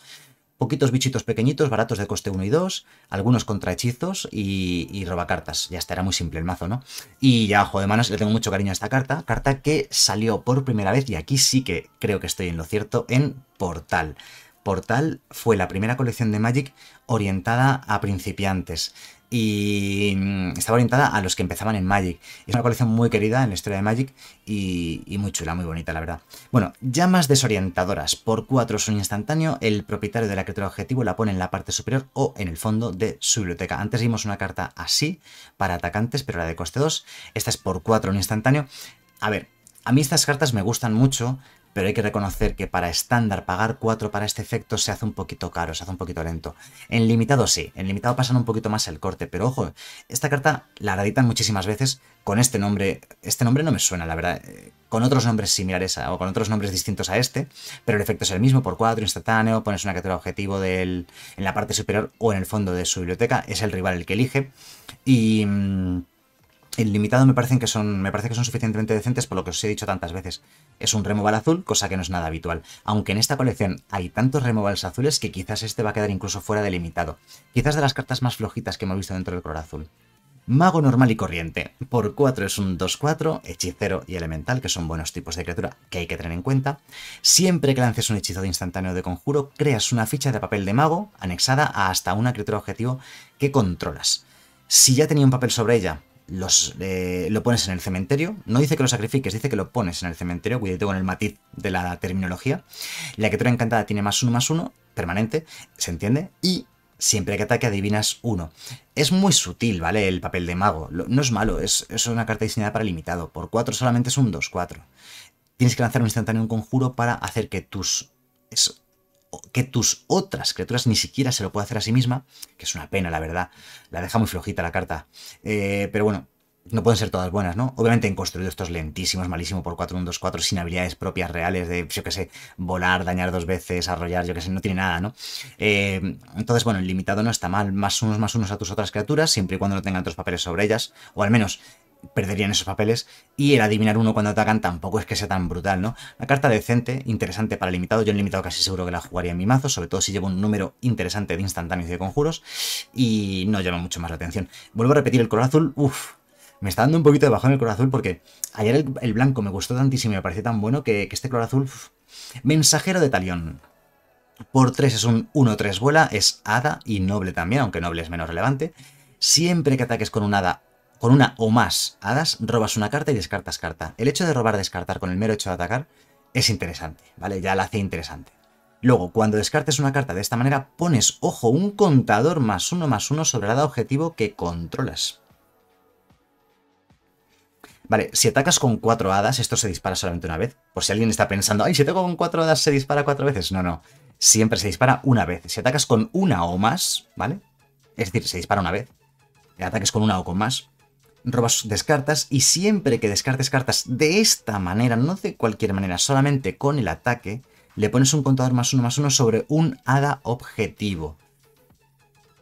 Poquitos bichitos pequeñitos, baratos de coste 1 y 2, algunos contrahechizos y, y robacartas. Ya está, era muy simple el mazo, ¿no? Y ya, ojo de manos, le tengo mucho cariño a esta carta. Carta que salió por primera vez, y aquí sí que creo que estoy en lo cierto, en Portal. Portal fue la primera colección de Magic orientada a principiantes y mm, estaba orientada a los que empezaban en Magic. Es una colección muy querida en la historia de Magic y, muy chula, muy bonita, la verdad. Bueno, llamas desorientadoras. Por 4 son un instantáneo, el propietario de la criatura objetivo la pone en la parte superior o en el fondo de su biblioteca. Antes vimos una carta así para atacantes, pero la de coste 2. Esta es por 4 un instantáneo. A ver, a mí estas cartas me gustan mucho, pero hay que reconocer que para estándar pagar 4 para este efecto se hace un poquito caro, se hace un poquito lento. En limitado sí, en limitado pasan un poquito más el corte, pero ojo, esta carta la reditan muchísimas veces con este nombre, este nombre no me suena, la verdad, eh, con otros nombres similares o con otros nombres distintos a este, pero el efecto es el mismo, por 4, instantáneo, pones una criatura objetivo del, en la parte superior o en el fondo de su biblioteca, es el rival el que elige, y... Mm, el limitado me parecen que son me parece que son suficientemente decentes por lo que os he dicho tantas veces. Es un removal azul, cosa que no es nada habitual. Aunque en esta colección hay tantos removals azules que quizás este va a quedar incluso fuera de limitado. Quizás de las cartas más flojitas que hemos visto dentro del color azul. Mago normal y corriente. Por 4 es un 2-4, hechicero y elemental, que son buenos tipos de criatura que hay que tener en cuenta. Siempre que lances un hechizo de instantáneo de conjuro, creas una ficha de papel de mago anexada a hasta una criatura objetivo que controlas. Si ya tenía un papel sobre ella, los, eh, lo pones en el cementerio. No dice que lo sacrifiques, dice que lo pones en el cementerio. Cuidado con el matiz de la terminología. La criatura encantada tiene más uno más uno, permanente, se entiende. Y siempre que ataque adivinas uno. Es muy sutil, ¿vale? El papel de mago. No es malo, es, es una carta diseñada para limitado. Por cuatro solamente es un 2-4. Tienes que lanzar un instantáneo un conjuro para hacer que tus que tus otras criaturas ni siquiera se lo puede hacer a sí misma, que es una pena, la verdad. La deja muy flojita la carta. Eh, pero bueno, no pueden ser todas buenas, ¿no? Obviamente en construido estos lentísimos, malísimo por 4, 1, 2, 4, sin habilidades propias reales de, yo qué sé, volar, dañar dos veces, arrollar, yo qué sé, no tiene nada, ¿no? Eh, entonces, bueno, el limitado no está mal, más unos, más unos a tus otras criaturas, siempre y cuando no tengan otros papeles sobre ellas, o al menos perderían esos papeles y el adivinar uno cuando atacan tampoco es que sea tan brutal, ¿no? La carta decente, interesante para limitado, yo en limitado casi seguro que la jugaría en mi mazo, sobre todo si llevo un número interesante de instantáneos y de conjuros y no llama mucho más la atención. Vuelvo a repetir, el color azul, Uf, me está dando un poquito de bajón el color azul porque ayer el, blanco me gustó tantísimo y me pareció tan bueno que, este color azul, mensajero de talión, por 3 es un 1-3 vuela, es hada y noble también, aunque noble es menos relevante. Siempre que ataques con un hada con una o más hadas, robas una carta y descartas carta. El hecho de robar descartar con el mero hecho de atacar es interesante, ¿vale? Ya la hace interesante. Luego, cuando descartes una carta de esta manera, pones, ojo, un contador más uno más uno sobre la hada objetivo que controlas. Vale, si atacas con cuatro hadas, esto se dispara solamente una vez. Por si alguien está pensando, ay, si tengo con cuatro hadas se dispara cuatro veces. No, no. Siempre se dispara una vez. Si atacas con una o más, ¿vale? Es decir, se dispara una vez. ataques con una o con más, robas descartas y siempre que descartes cartas de esta manera, no de cualquier manera, solamente con el ataque, le pones un contador más uno más uno sobre un hada objetivo.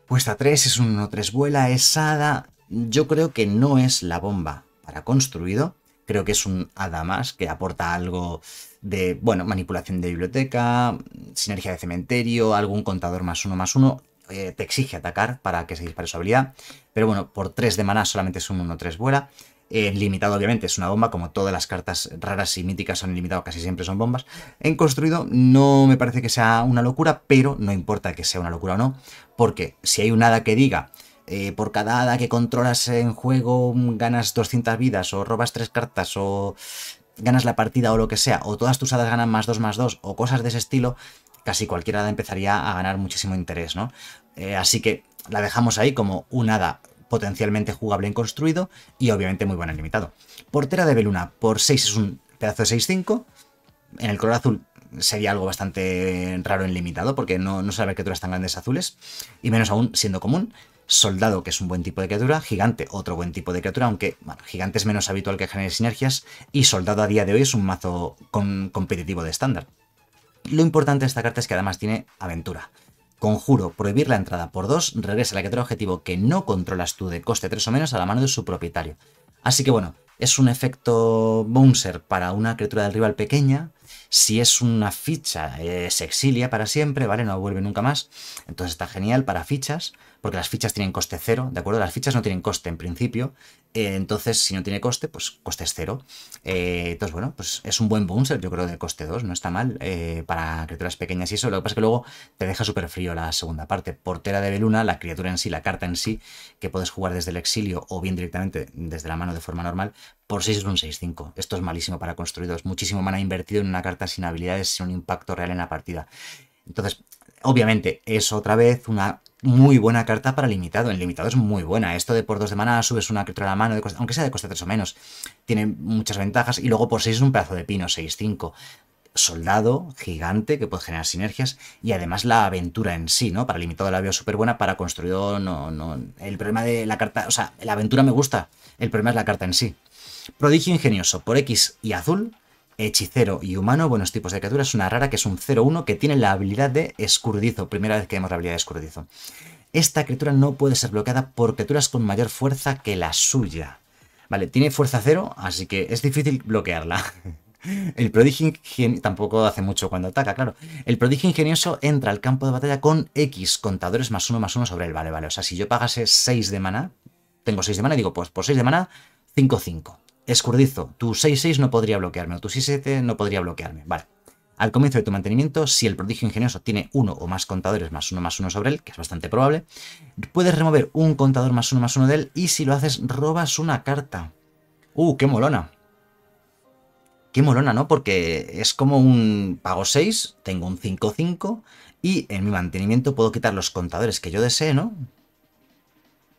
Cuesta 3, es un 1-3 vuela, es hada. Yo creo que no es la bomba para construido. Creo que es un hada más que aporta algo de, bueno, manipulación de biblioteca, sinergia de cementerio, algún contador más uno más uno. Eh, te exige atacar para que se dispare su habilidad. Pero bueno, por 3 de maná solamente es un 1-3 vuela. En eh, limitado, obviamente, es una bomba, como todas las cartas raras y míticas son limitado, casi siempre son bombas. En construido no me parece que sea una locura, pero no importa que sea una locura o no, porque si hay un hada que diga, eh, por cada hada que controlas en juego ganas 200 vidas, o robas 3 cartas, o ganas la partida, o lo que sea, o todas tus hadas ganan más 2 más 2, o cosas de ese estilo, casi cualquier hada empezaría a ganar muchísimo interés, ¿no? Eh, así que la dejamos ahí como un hada potencialmente jugable en construido y obviamente muy buena en limitado. Portera de Beluna por 6 es un pedazo de 6-5. En el color azul sería algo bastante raro en limitado porque no, no sabe criaturas tan grandes azules y menos aún siendo común. Soldado, que es un buen tipo de criatura, gigante, otro buen tipo de criatura, aunque bueno, gigante es menos habitual que genere sinergias, y soldado a día de hoy es un mazo competitivo de estándar. Lo importante de esta carta es que además tiene aventura. Conjuro, prohibir la entrada por 2, regresa la criatura objetivo que no controlas tú de coste 3 o menos a la mano de su propietario. Así que bueno, es un efecto bouncer para una criatura del rival pequeña, si es una ficha, eh, se exilia para siempre, ¿vale? No vuelve nunca más. Entonces está genial para fichas, porque las fichas tienen coste cero, ¿de acuerdo? Las fichas no tienen coste en principio. Eh, entonces, si no tiene coste, pues coste es cero. Eh, entonces, bueno, pues es un buen bouncer, yo creo, de coste 2, no está mal para criaturas pequeñas y eso. Lo que pasa es que luego te deja súper frío la segunda parte. Portera de Beluna, la criatura en sí, la carta en sí, que puedes jugar desde el exilio o bien directamente desde la mano de forma normal, por 6 es un 6-5. Esto es malísimo para construidos. Muchísimo mana invertido en una carta sin habilidades, sin un impacto real en la partida. Entonces, obviamente, es otra vez una muy buena carta para limitado. En limitado es muy buena. Esto de por 2 de mana subes una criatura a la mano, aunque sea de coste 3 o menos. Tiene muchas ventajas. Y luego por 6 es un pedazo de pino, 6-5. Soldado, gigante, que puede generar sinergias. Y además la aventura en sí, ¿no? Para limitado la veo súper buena, para construido no, no. El problema de la carta, o sea, la aventura me gusta. El problema es la carta en sí. Prodigio ingenioso por X y azul. Hechicero y humano, buenos tipos de criaturas. Una rara que es un 0-1 que tiene la habilidad de escurdizo, Primera vez que vemos la habilidad de escurdizo. Esta criatura no puede ser bloqueada por criaturas con mayor fuerza que la suya. Vale, tiene fuerza 0, así que es difícil bloquearla. El prodigio ingenioso tampoco hace mucho cuando ataca, claro. El prodigio ingenioso entra al campo de batalla con X contadores más uno más uno sobre él. Vale, vale. O sea, si yo pagase 6 de mana, tengo 6 de mana y digo, pues por 6 de mana, 5-5 escurdizo, tu 6-6 no podría bloquearme, o tu 6-7 no podría bloquearme. Vale. Al comienzo de tu mantenimiento, si el prodigio ingenioso tiene uno o más contadores más uno más uno sobre él, que es bastante probable, puedes remover un contador más uno más uno de él y si lo haces robas una carta. ¡Uh, qué molona! Qué molona, ¿no? Porque es como un pago 6, tengo un 5-5 y en mi mantenimiento puedo quitar los contadores que yo desee, ¿no?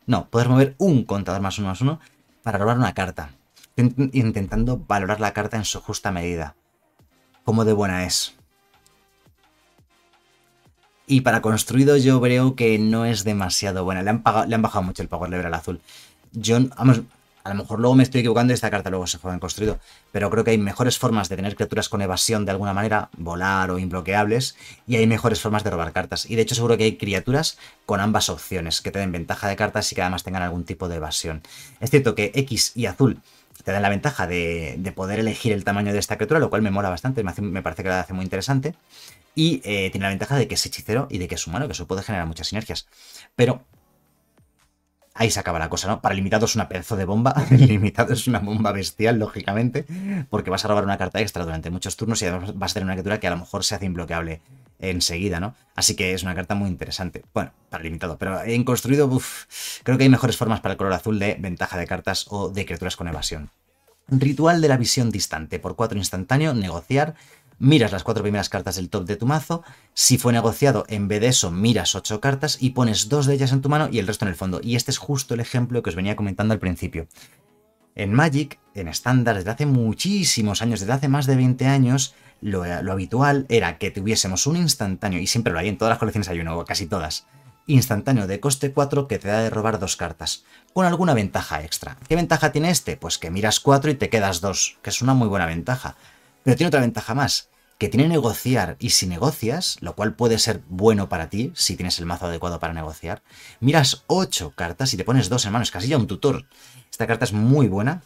No, puedes remover un contador más uno más uno para robar una carta intentando valorar la carta en su justa medida. como de buena es. Y para construido yo creo que no es demasiado buena. Le han, le han bajado mucho el power level al azul. Yo, vamos, a lo mejor luego me estoy equivocando y esta carta luego se fue en construido. Pero creo que hay mejores formas de tener criaturas con evasión de alguna manera, volar o imbloqueables. Y hay mejores formas de robar cartas. Y de hecho seguro que hay criaturas con ambas opciones, que te den ventaja de cartas y que además tengan algún tipo de evasión. Es cierto que X y azul te dan la ventaja de, poder elegir el tamaño de esta criatura, lo cual me mola bastante, me, parece que la hace muy interesante. Y eh, tiene la ventaja de que es hechicero y de que es humano, que eso puede generar muchas sinergias. Pero ahí se acaba la cosa, ¿no? Para limitado es una pedazo de bomba, limitado es una bomba bestial, lógicamente, porque vas a robar una carta extra durante muchos turnos y además vas a tener una criatura que a lo mejor se hace imbloqueable enseguida, ¿no? Así que es una carta muy interesante. Bueno, para limitado, pero en construido, uff, creo que hay mejores formas para el color azul de ventaja de cartas o de criaturas con evasión. Ritual de la visión distante. Por cuatro instantáneo, negociar miras las cuatro primeras cartas del top de tu mazo, si fue negociado, en vez de eso miras ocho cartas y pones dos de ellas en tu mano y el resto en el fondo. Y este es justo el ejemplo que os venía comentando al principio. En Magic, en estándar, desde hace muchísimos años, desde hace más de 20 años, eh, lo, habitual era que tuviésemos un instantáneo, y siempre lo hay, en todas las colecciones hay uno, o casi todas, instantáneo de coste 4 que te da de robar dos cartas, con alguna ventaja extra. ¿Qué ventaja tiene este? Pues que miras cuatro y te quedas dos, que es una muy buena ventaja. Pero tiene otra ventaja más, que tiene negociar y si negocias, lo cual puede ser bueno para ti si tienes el mazo adecuado para negociar, miras 8 cartas y te pones dos en mano, casi ya un tutor. Esta carta es muy buena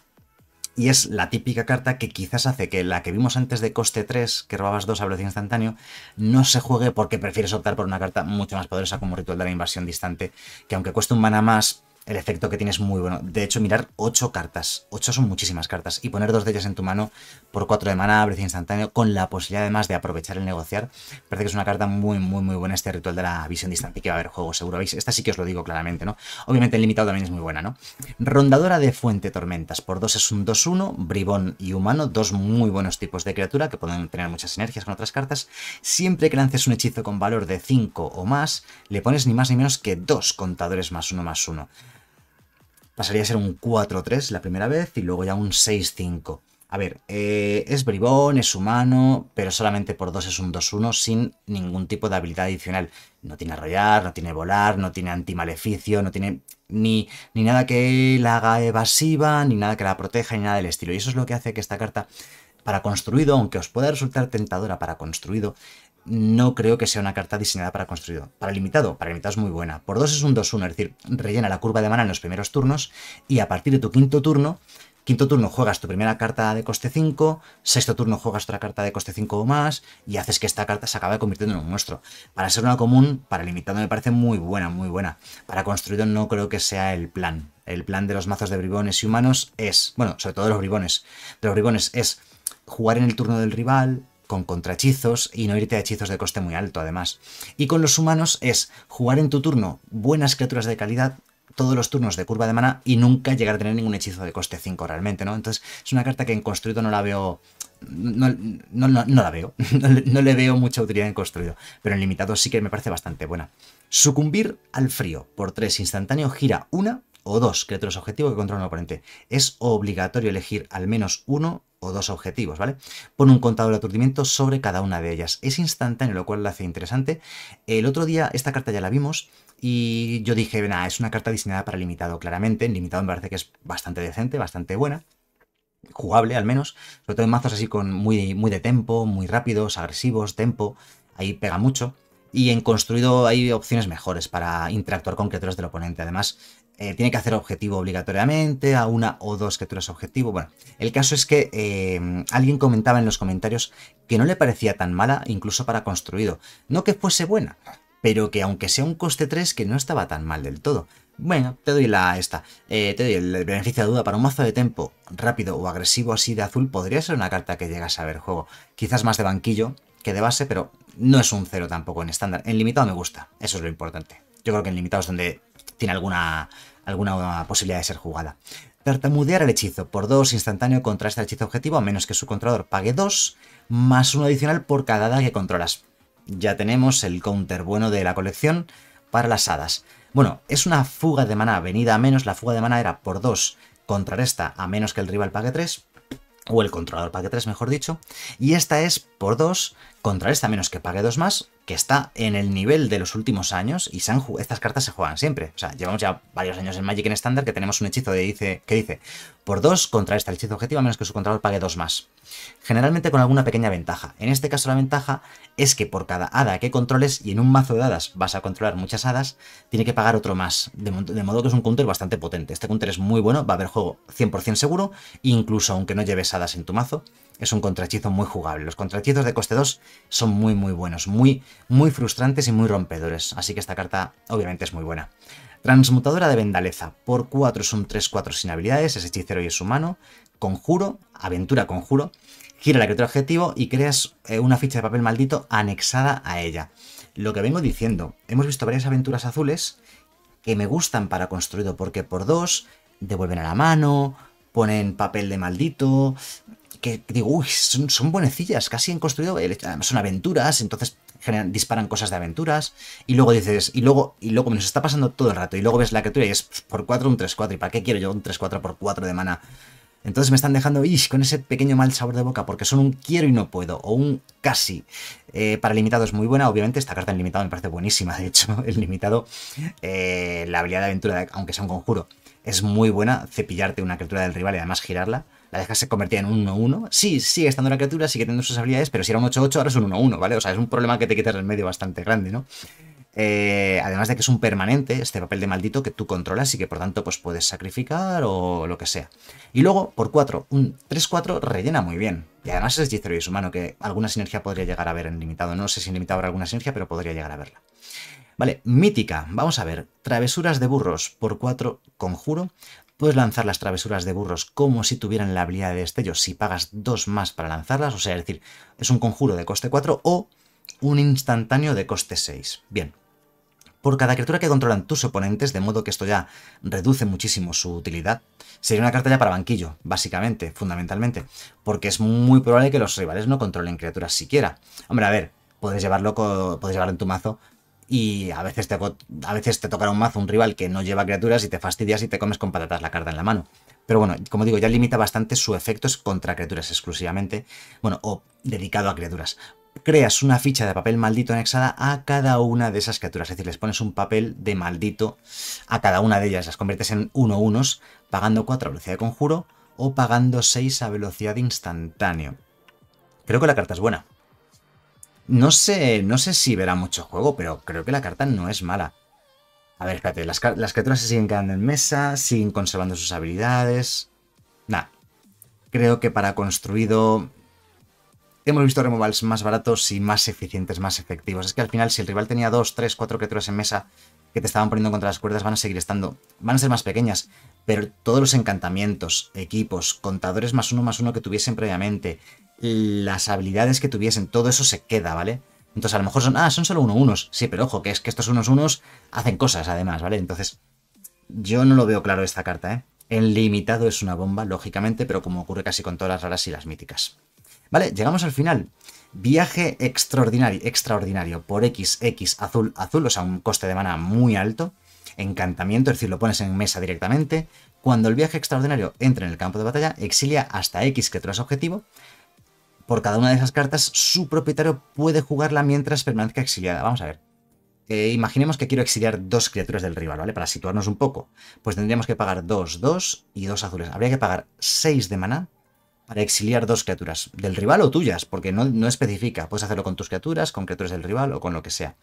y es la típica carta que quizás hace que la que vimos antes de coste 3, que robabas 2 a velocidad instantáneo, no se juegue porque prefieres optar por una carta mucho más poderosa como Ritual de la Invasión Distante, que aunque cueste un mana más, el efecto que tiene es muy bueno. De hecho, mirar 8 cartas. 8 son muchísimas cartas. Y poner dos de ellas en tu mano por 4 de maná abre instantáneo, con la posibilidad además de aprovechar el negociar. Parece que es una carta muy, muy, muy buena este ritual de la visión distante que va a haber juego, seguro. ¿Veis? Esta sí que os lo digo claramente, ¿no? Obviamente el limitado también es muy buena, ¿no? Rondadora de Fuente Tormentas. Por 2 es un 2-1, bribón y humano. Dos muy buenos tipos de criatura que pueden tener muchas energías con otras cartas. Siempre que lances un hechizo con valor de 5 o más, le pones ni más ni menos que dos contadores más uno más uno pasaría a ser un 4-3 la primera vez y luego ya un 6-5. A ver, eh, es bribón, es humano, pero solamente por 2 es un 2-1 sin ningún tipo de habilidad adicional. No tiene arrollar, no tiene volar, no tiene antimaleficio, no tiene ni, ni nada que la haga evasiva, ni nada que la proteja, ni nada del estilo. Y eso es lo que hace que esta carta para construido, aunque os pueda resultar tentadora para construido, no creo que sea una carta diseñada para construido. Para limitado, para limitado es muy buena. Por 2 es un 2-1, es decir, rellena la curva de mana en los primeros turnos y a partir de tu quinto turno, quinto turno juegas tu primera carta de coste 5, sexto turno juegas otra carta de coste 5 o más y haces que esta carta se acabe convirtiendo en un monstruo. Para ser una común, para limitado me parece muy buena, muy buena. Para construido no creo que sea el plan. El plan de los mazos de bribones y humanos es, bueno, sobre todo de los bribones, de los bribones es jugar en el turno del rival, con contrahechizos y no irte a hechizos de coste muy alto además. Y con los humanos es jugar en tu turno buenas criaturas de calidad todos los turnos de curva de mana y nunca llegar a tener ningún hechizo de coste 5 realmente, ¿no? Entonces es una carta que en construido no la veo... No, la veo, no, le veo mucha utilidad en construido, pero en limitado sí que me parece bastante buena. Sucumbir al frío por 3 instantáneo gira una o dos criaturas objetivo que controla un oponente. Es obligatorio elegir al menos uno o dos objetivos, ¿vale? Pone un contador de aturdimiento sobre cada una de ellas. Es instantáneo, lo cual la hace interesante. El otro día, esta carta ya la vimos, y yo dije, nada, es una carta diseñada para limitado, claramente. En limitado me parece que es bastante decente, bastante buena. Jugable, al menos. Sobre todo en mazos así con muy, muy de tempo, muy rápidos, agresivos, tempo. Ahí pega mucho. Y en construido hay opciones mejores para interactuar con criaturas del oponente. Además, eh, tiene que hacer objetivo obligatoriamente, a una o dos criaturas objetivo. Bueno, el caso es que em, alguien comentaba en los comentarios que no le parecía tan mala, incluso para construido. No que fuese buena, pero que aunque sea un coste 3, que no estaba tan mal del todo. Bueno, te doy la esta. Eh, te doy el beneficio de duda para un mazo de tempo rápido o agresivo así de azul. Podría ser una carta que llegas a ver juego. Quizás más de banquillo que de base, pero no es un cero tampoco en estándar. En limitado me gusta, eso es lo importante. Yo creo que en limitado es donde tiene alguna, alguna posibilidad de ser jugada. Tartamudear el hechizo por 2 instantáneo contra este hechizo objetivo, a menos que su controlador pague 2, más uno adicional por cada hada que controlas. Ya tenemos el counter bueno de la colección para las hadas. Bueno, es una fuga de maná venida a menos, la fuga de maná era por 2 contra esta, a menos que el rival pague 3, o el controlador pague 3 mejor dicho, y esta es por 2 contra esta, a menos que pague 2 más, que está en el nivel de los últimos años y estas cartas se juegan siempre. O sea, llevamos ya varios años en Magic en Standard que tenemos un hechizo de dice, que dice, por 2 contra este hechizo objetivo a menos que su controlador pague 2 más. Generalmente con alguna pequeña ventaja. En este caso la ventaja es que por cada hada que controles, y en un mazo de hadas vas a controlar muchas hadas, tiene que pagar otro más. De, modo que es un counter bastante potente. Este counter es muy bueno, va a haber juego 100% seguro, incluso aunque no lleves hadas en tu mazo, es un contrahechizo muy jugable. Los contrahechizos de coste 2 son muy muy buenos, muy, muy frustrantes y muy rompedores, así que esta carta obviamente es muy buena. Transmutadora de Vendaleza. Por 4 son un 3-4 sin habilidades, es hechicero y es humano. Conjuro, aventura conjuro. Gira la criatura objetivo y creas eh, una ficha de papel maldito anexada a ella. Lo que vengo diciendo, hemos visto varias aventuras azules que me gustan para construido, porque por 2 devuelven a la mano, ponen papel de maldito, que digo, uy, son, son buenecillas, casi han construido, son aventuras, entonces disparan cosas de aventuras, y luego dices, y luego, y luego me nos está pasando todo el rato, y luego ves la criatura y es pues, por 4 un 3-4, ¿y para qué quiero yo un 3-4 por 4 de mana? Entonces me están dejando ish, con ese pequeño mal sabor de boca porque son un quiero y no puedo o un casi. Eh, para limitado es muy buena, obviamente esta carta en limitado me parece buenísima, de hecho el limitado, eh, la habilidad de aventura, aunque sea un conjuro, es muy buena cepillarte una criatura del rival y además girarla la dejas se convertía en un 1-1. Sí, sigue estando la criatura, sigue teniendo sus habilidades, pero si era un 8-8, ahora es un 1-1, ¿vale? O sea, es un problema que te quitas el medio bastante grande, ¿no? Eh, además de que es un permanente, este papel de maldito que tú controlas y que por tanto pues puedes sacrificar o lo que sea. Y luego, por 4, un 3-4 rellena muy bien. Y además es hechicero y es humano, que alguna sinergia podría llegar a ver en limitado. No sé si en limitado habrá alguna sinergia, pero podría llegar a verla. Vale, mítica. Vamos a ver. Travesuras de burros por 4, conjuro. Puedes lanzar las travesuras de burros como si tuvieran la habilidad de destello si pagas dos más para lanzarlas, o sea, es decir, es un conjuro de coste 4 o un instantáneo de coste 6. Bien. Por cada criatura que controlan tus oponentes, de modo que esto ya reduce muchísimo su utilidad, sería una carta ya para banquillo, básicamente, fundamentalmente, porque es muy probable que los rivales no controlen criaturas siquiera. Hombre, a ver, puedes llevarlo, llevarlo en tu mazo y a veces te, a veces te tocará un mazo, un rival que no lleva criaturas y te fastidias y te comes con patatas la carta en la mano. Pero bueno, como digo, ya limita bastante su efectos contra criaturas exclusivamente, bueno, o dedicado a criaturas. Creas una ficha de papel maldito anexada a cada una de esas criaturas, es decir, les pones un papel de maldito a cada una de ellas, las conviertes en 1-1, pagando 4 a velocidad de conjuro o pagando 6 a velocidad instantáneo. Creo que la carta es buena, no sé, no sé si verá mucho juego, pero creo que la carta no es mala. A ver, espérate, las, las criaturas se siguen quedando en mesa, siguen conservando sus habilidades. Nah, creo que para construido hemos visto removals más baratos y más eficientes, más efectivos. Es que al final, si el rival tenía 2, 3, 4 criaturas en mesa que te estaban poniendo contra las cuerdas, van a seguir estando. Van a ser más pequeñas, pero todos los encantamientos, equipos, contadores más uno más uno que tuviesen previamente, las habilidades que tuviesen, todo eso se queda, ¿vale? Entonces a lo mejor son, ah, son solo uno unos. Sí, pero ojo, que es que estos unos unos hacen cosas además, ¿vale? Entonces, yo no lo veo claro esta carta, ¿eh? El limitado es una bomba, lógicamente, pero como ocurre casi con todas las raras y las míticas. Vale, llegamos al final. Viaje extraordinario, extraordinario, por X, X, azul, azul, o sea, un coste de mana muy alto. Encantamiento, es decir, lo pones en mesa directamente. Cuando el viaje extraordinario entra en el campo de batalla, exilia hasta X Que criaturas objetivo por cada una de esas cartas, su propietario puede jugarla mientras permanezca exiliada. Vamos a ver. Eh, imaginemos que quiero exiliar dos criaturas del rival, ¿vale? Para situarnos un poco. Pues tendríamos que pagar dos dos y dos azules. Habría que pagar seis de maná para exiliar dos criaturas, del rival o tuyas, porque no, no, especifica. Puedes hacerlo con tus criaturas, con criaturas del rival o con lo que sea.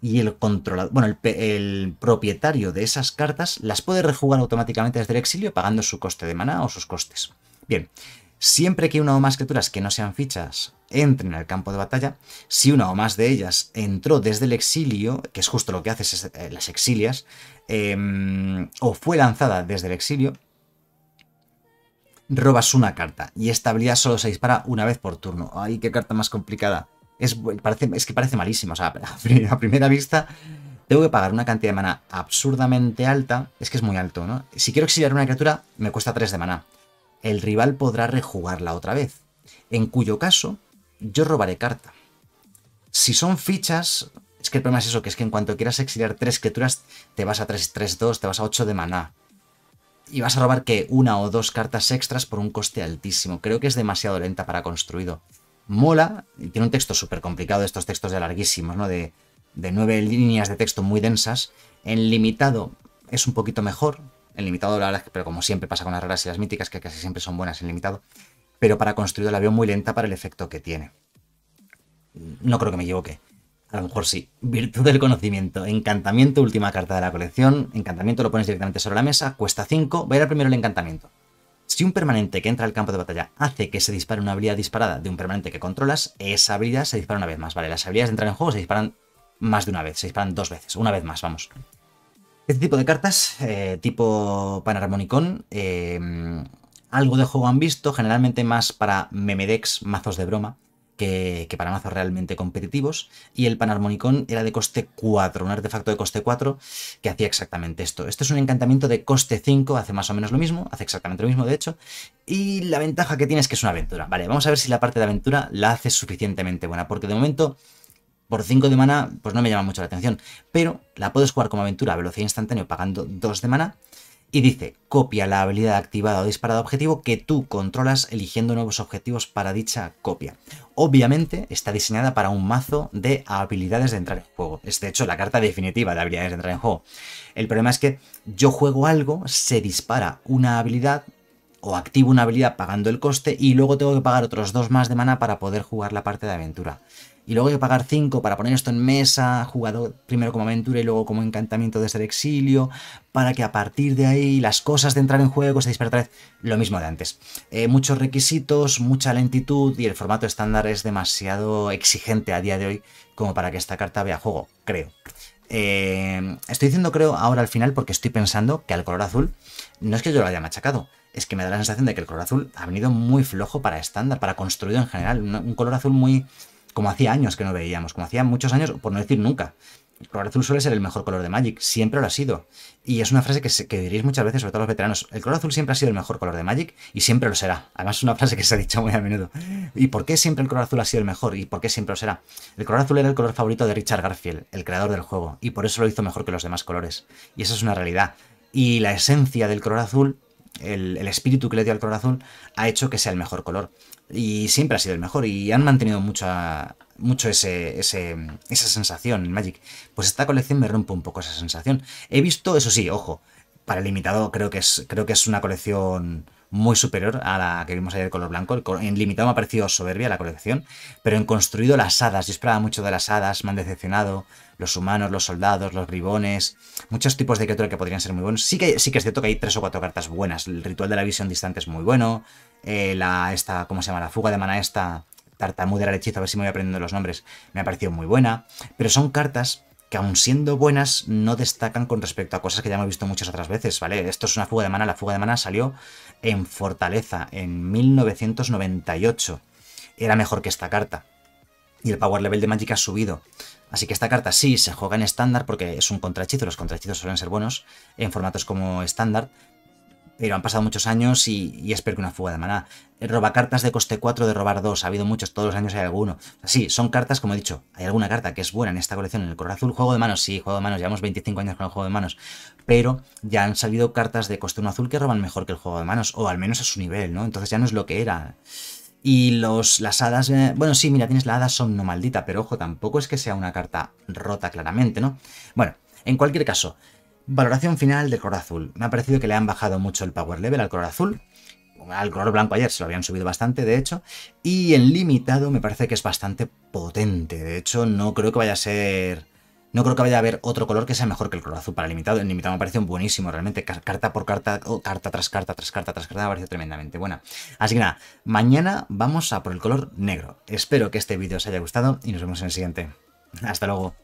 Y el controlador, bueno, el, el, propietario de esas cartas las puede rejugar automáticamente desde el exilio pagando su coste de maná o sus costes. Bien, Siempre que una o más criaturas que no sean fichas entren al campo de batalla, si una o más de ellas entró desde el exilio, que es justo lo que haces eh, las exilias, em, o fue lanzada desde el exilio, robas una carta y esta habilidad solo se dispara una vez por turno. ¡Ay, qué carta más complicada! Es, que parece malísimo. o sea, a primera vista tengo que pagar una cantidad de mana absurdamente alta, es que es muy alto, ¿no? Si quiero exiliar una criatura, me cuesta 3 de mana el rival podrá rejugarla otra vez, en cuyo caso yo robaré carta. Si son fichas, es que el problema es eso, que es que en cuanto quieras exiliar tres criaturas, te vas a 3-3-2, te vas a 8 de maná. Y vas a robar que una o dos cartas extras por un coste altísimo. Creo que es demasiado lenta para construido. Mola, y tiene un texto súper complicado, estos textos de larguísimos, ¿no? De, de nueve líneas de texto muy densas. En limitado es un poquito mejor, en limitado, la verdad, pero como siempre pasa con las reglas y las míticas, que casi siempre son buenas en limitado. Pero para construir la avión muy lenta para el efecto que tiene. No creo que me equivoque. A lo mejor sí. Virtud del conocimiento. Encantamiento, última carta de la colección. Encantamiento lo pones directamente sobre la mesa. Cuesta 5. Va a ir primero el encantamiento. Si un permanente que entra al campo de batalla hace que se dispare una habilidad disparada de un permanente que controlas, esa habilidad se dispara una vez más. Vale, las habilidades de entrar en juego se disparan más de una vez. Se disparan dos veces. Una vez más, vamos. Este tipo de cartas, eh, tipo panarmonicón, em, algo de juego han visto, generalmente más para memedex, mazos de broma, que, para mazos realmente competitivos. Y el panarmonicón era de coste 4, un artefacto de coste 4 que hacía exactamente esto. Este es un encantamiento de coste 5, hace más o menos lo mismo, hace exactamente lo mismo de hecho. Y la ventaja que tiene es que es una aventura. Vale, vamos a ver si la parte de aventura la hace suficientemente buena, porque de momento por 5 de mana, pues no me llama mucho la atención. Pero la puedes jugar como aventura a velocidad instantánea pagando 2 de mana. Y dice, copia la habilidad activada o disparada objetivo que tú controlas eligiendo nuevos objetivos para dicha copia. Obviamente está diseñada para un mazo de habilidades de entrar en juego. Es de hecho la carta definitiva de habilidades de entrar en juego. El problema es que yo juego algo, se dispara una habilidad o activo una habilidad pagando el coste y luego tengo que pagar otros dos más de mana para poder jugar la parte de aventura y luego hay que pagar 5 para poner esto en mesa, jugado primero como aventura y luego como encantamiento desde el exilio, para que a partir de ahí las cosas de entrar en juego se vez. lo mismo de antes. Eh, muchos requisitos, mucha lentitud y el formato estándar es demasiado exigente a día de hoy como para que esta carta vea juego, creo. Eh, estoy diciendo creo ahora al final porque estoy pensando que al color azul no es que yo lo haya machacado, es que me da la sensación de que el color azul ha venido muy flojo para estándar, para construido en general, un color azul muy como hacía años que no veíamos, como hacía muchos años, por no decir nunca. El color azul suele ser el mejor color de Magic, siempre lo ha sido. Y es una frase que, diréis muchas veces, sobre todo los veteranos. El color azul siempre ha sido el mejor color de Magic y siempre lo será. Además, es una frase que se ha dicho muy a menudo. ¿Y por qué siempre el color azul ha sido el mejor? ¿Y por qué siempre lo será? El color azul era el color favorito de Richard Garfield, el creador del juego, y por eso lo hizo mejor que los demás colores. Y esa es una realidad. Y la esencia del color azul, el, el espíritu que le dio al color azul, ha hecho que sea el mejor color. Y siempre ha sido el mejor y han mantenido mucha, mucho ese, ese, esa sensación en Magic. Pues esta colección me rompe un poco esa sensación. He visto, eso sí, ojo, para el limitado creo que es, creo que es una colección muy superior a la que vimos ayer de color blanco. En limitado me ha parecido soberbia la colección, pero en construido las hadas. Yo esperaba mucho de las hadas, me han decepcionado. Los humanos, los soldados, los ribones, muchos tipos de criaturas que podrían ser muy buenos. Sí que, sí que es cierto que hay tres o cuatro cartas buenas. El ritual de la visión distante es muy bueno. Eh, la, esta, ¿cómo se llama? La fuga de mana esta tartamudera del hechizo, a ver si me voy aprendiendo los nombres, me ha parecido muy buena. Pero son cartas que aun siendo buenas no destacan con respecto a cosas que ya hemos visto muchas otras veces, ¿vale? Esto es una fuga de mana, la fuga de mana salió en Fortaleza en 1998 era mejor que esta carta. Y el power level de Magic ha subido. Así que esta carta sí se juega en estándar porque es un contrahechizo, los contrahechizos suelen ser buenos en formatos como estándar, pero han pasado muchos años y, espero que una fuga de maná. Eh, roba cartas de coste 4 de robar 2, ha habido muchos, todos los años hay alguno. sí, son cartas, como he dicho, hay alguna carta que es buena en esta colección, en el color azul. Juego de manos, sí, juego de manos, llevamos 25 años con el juego de manos, pero ya han salido cartas de coste 1 azul que roban mejor que el juego de manos, o al menos a su nivel, ¿no? Entonces ya no es lo que era. Y los, las hadas, eh, bueno, sí, mira, tienes la hada somno maldita, pero ojo, tampoco es que sea una carta rota claramente, ¿no? Bueno, en cualquier caso, Valoración final del color azul. Me ha parecido que le han bajado mucho el power level al color azul. Al color blanco ayer se lo habían subido bastante, de hecho. Y en limitado me parece que es bastante potente. De hecho, no creo que vaya a ser... No creo que vaya a haber otro color que sea mejor que el color azul para limitado. en limitado me parece buenísimo, realmente. Carta por carta, o oh, carta tras carta, tras carta, tras carta, me parece tremendamente buena. Así que nada, mañana vamos a por el color negro. Espero que este vídeo os haya gustado y nos vemos en el siguiente. Hasta luego.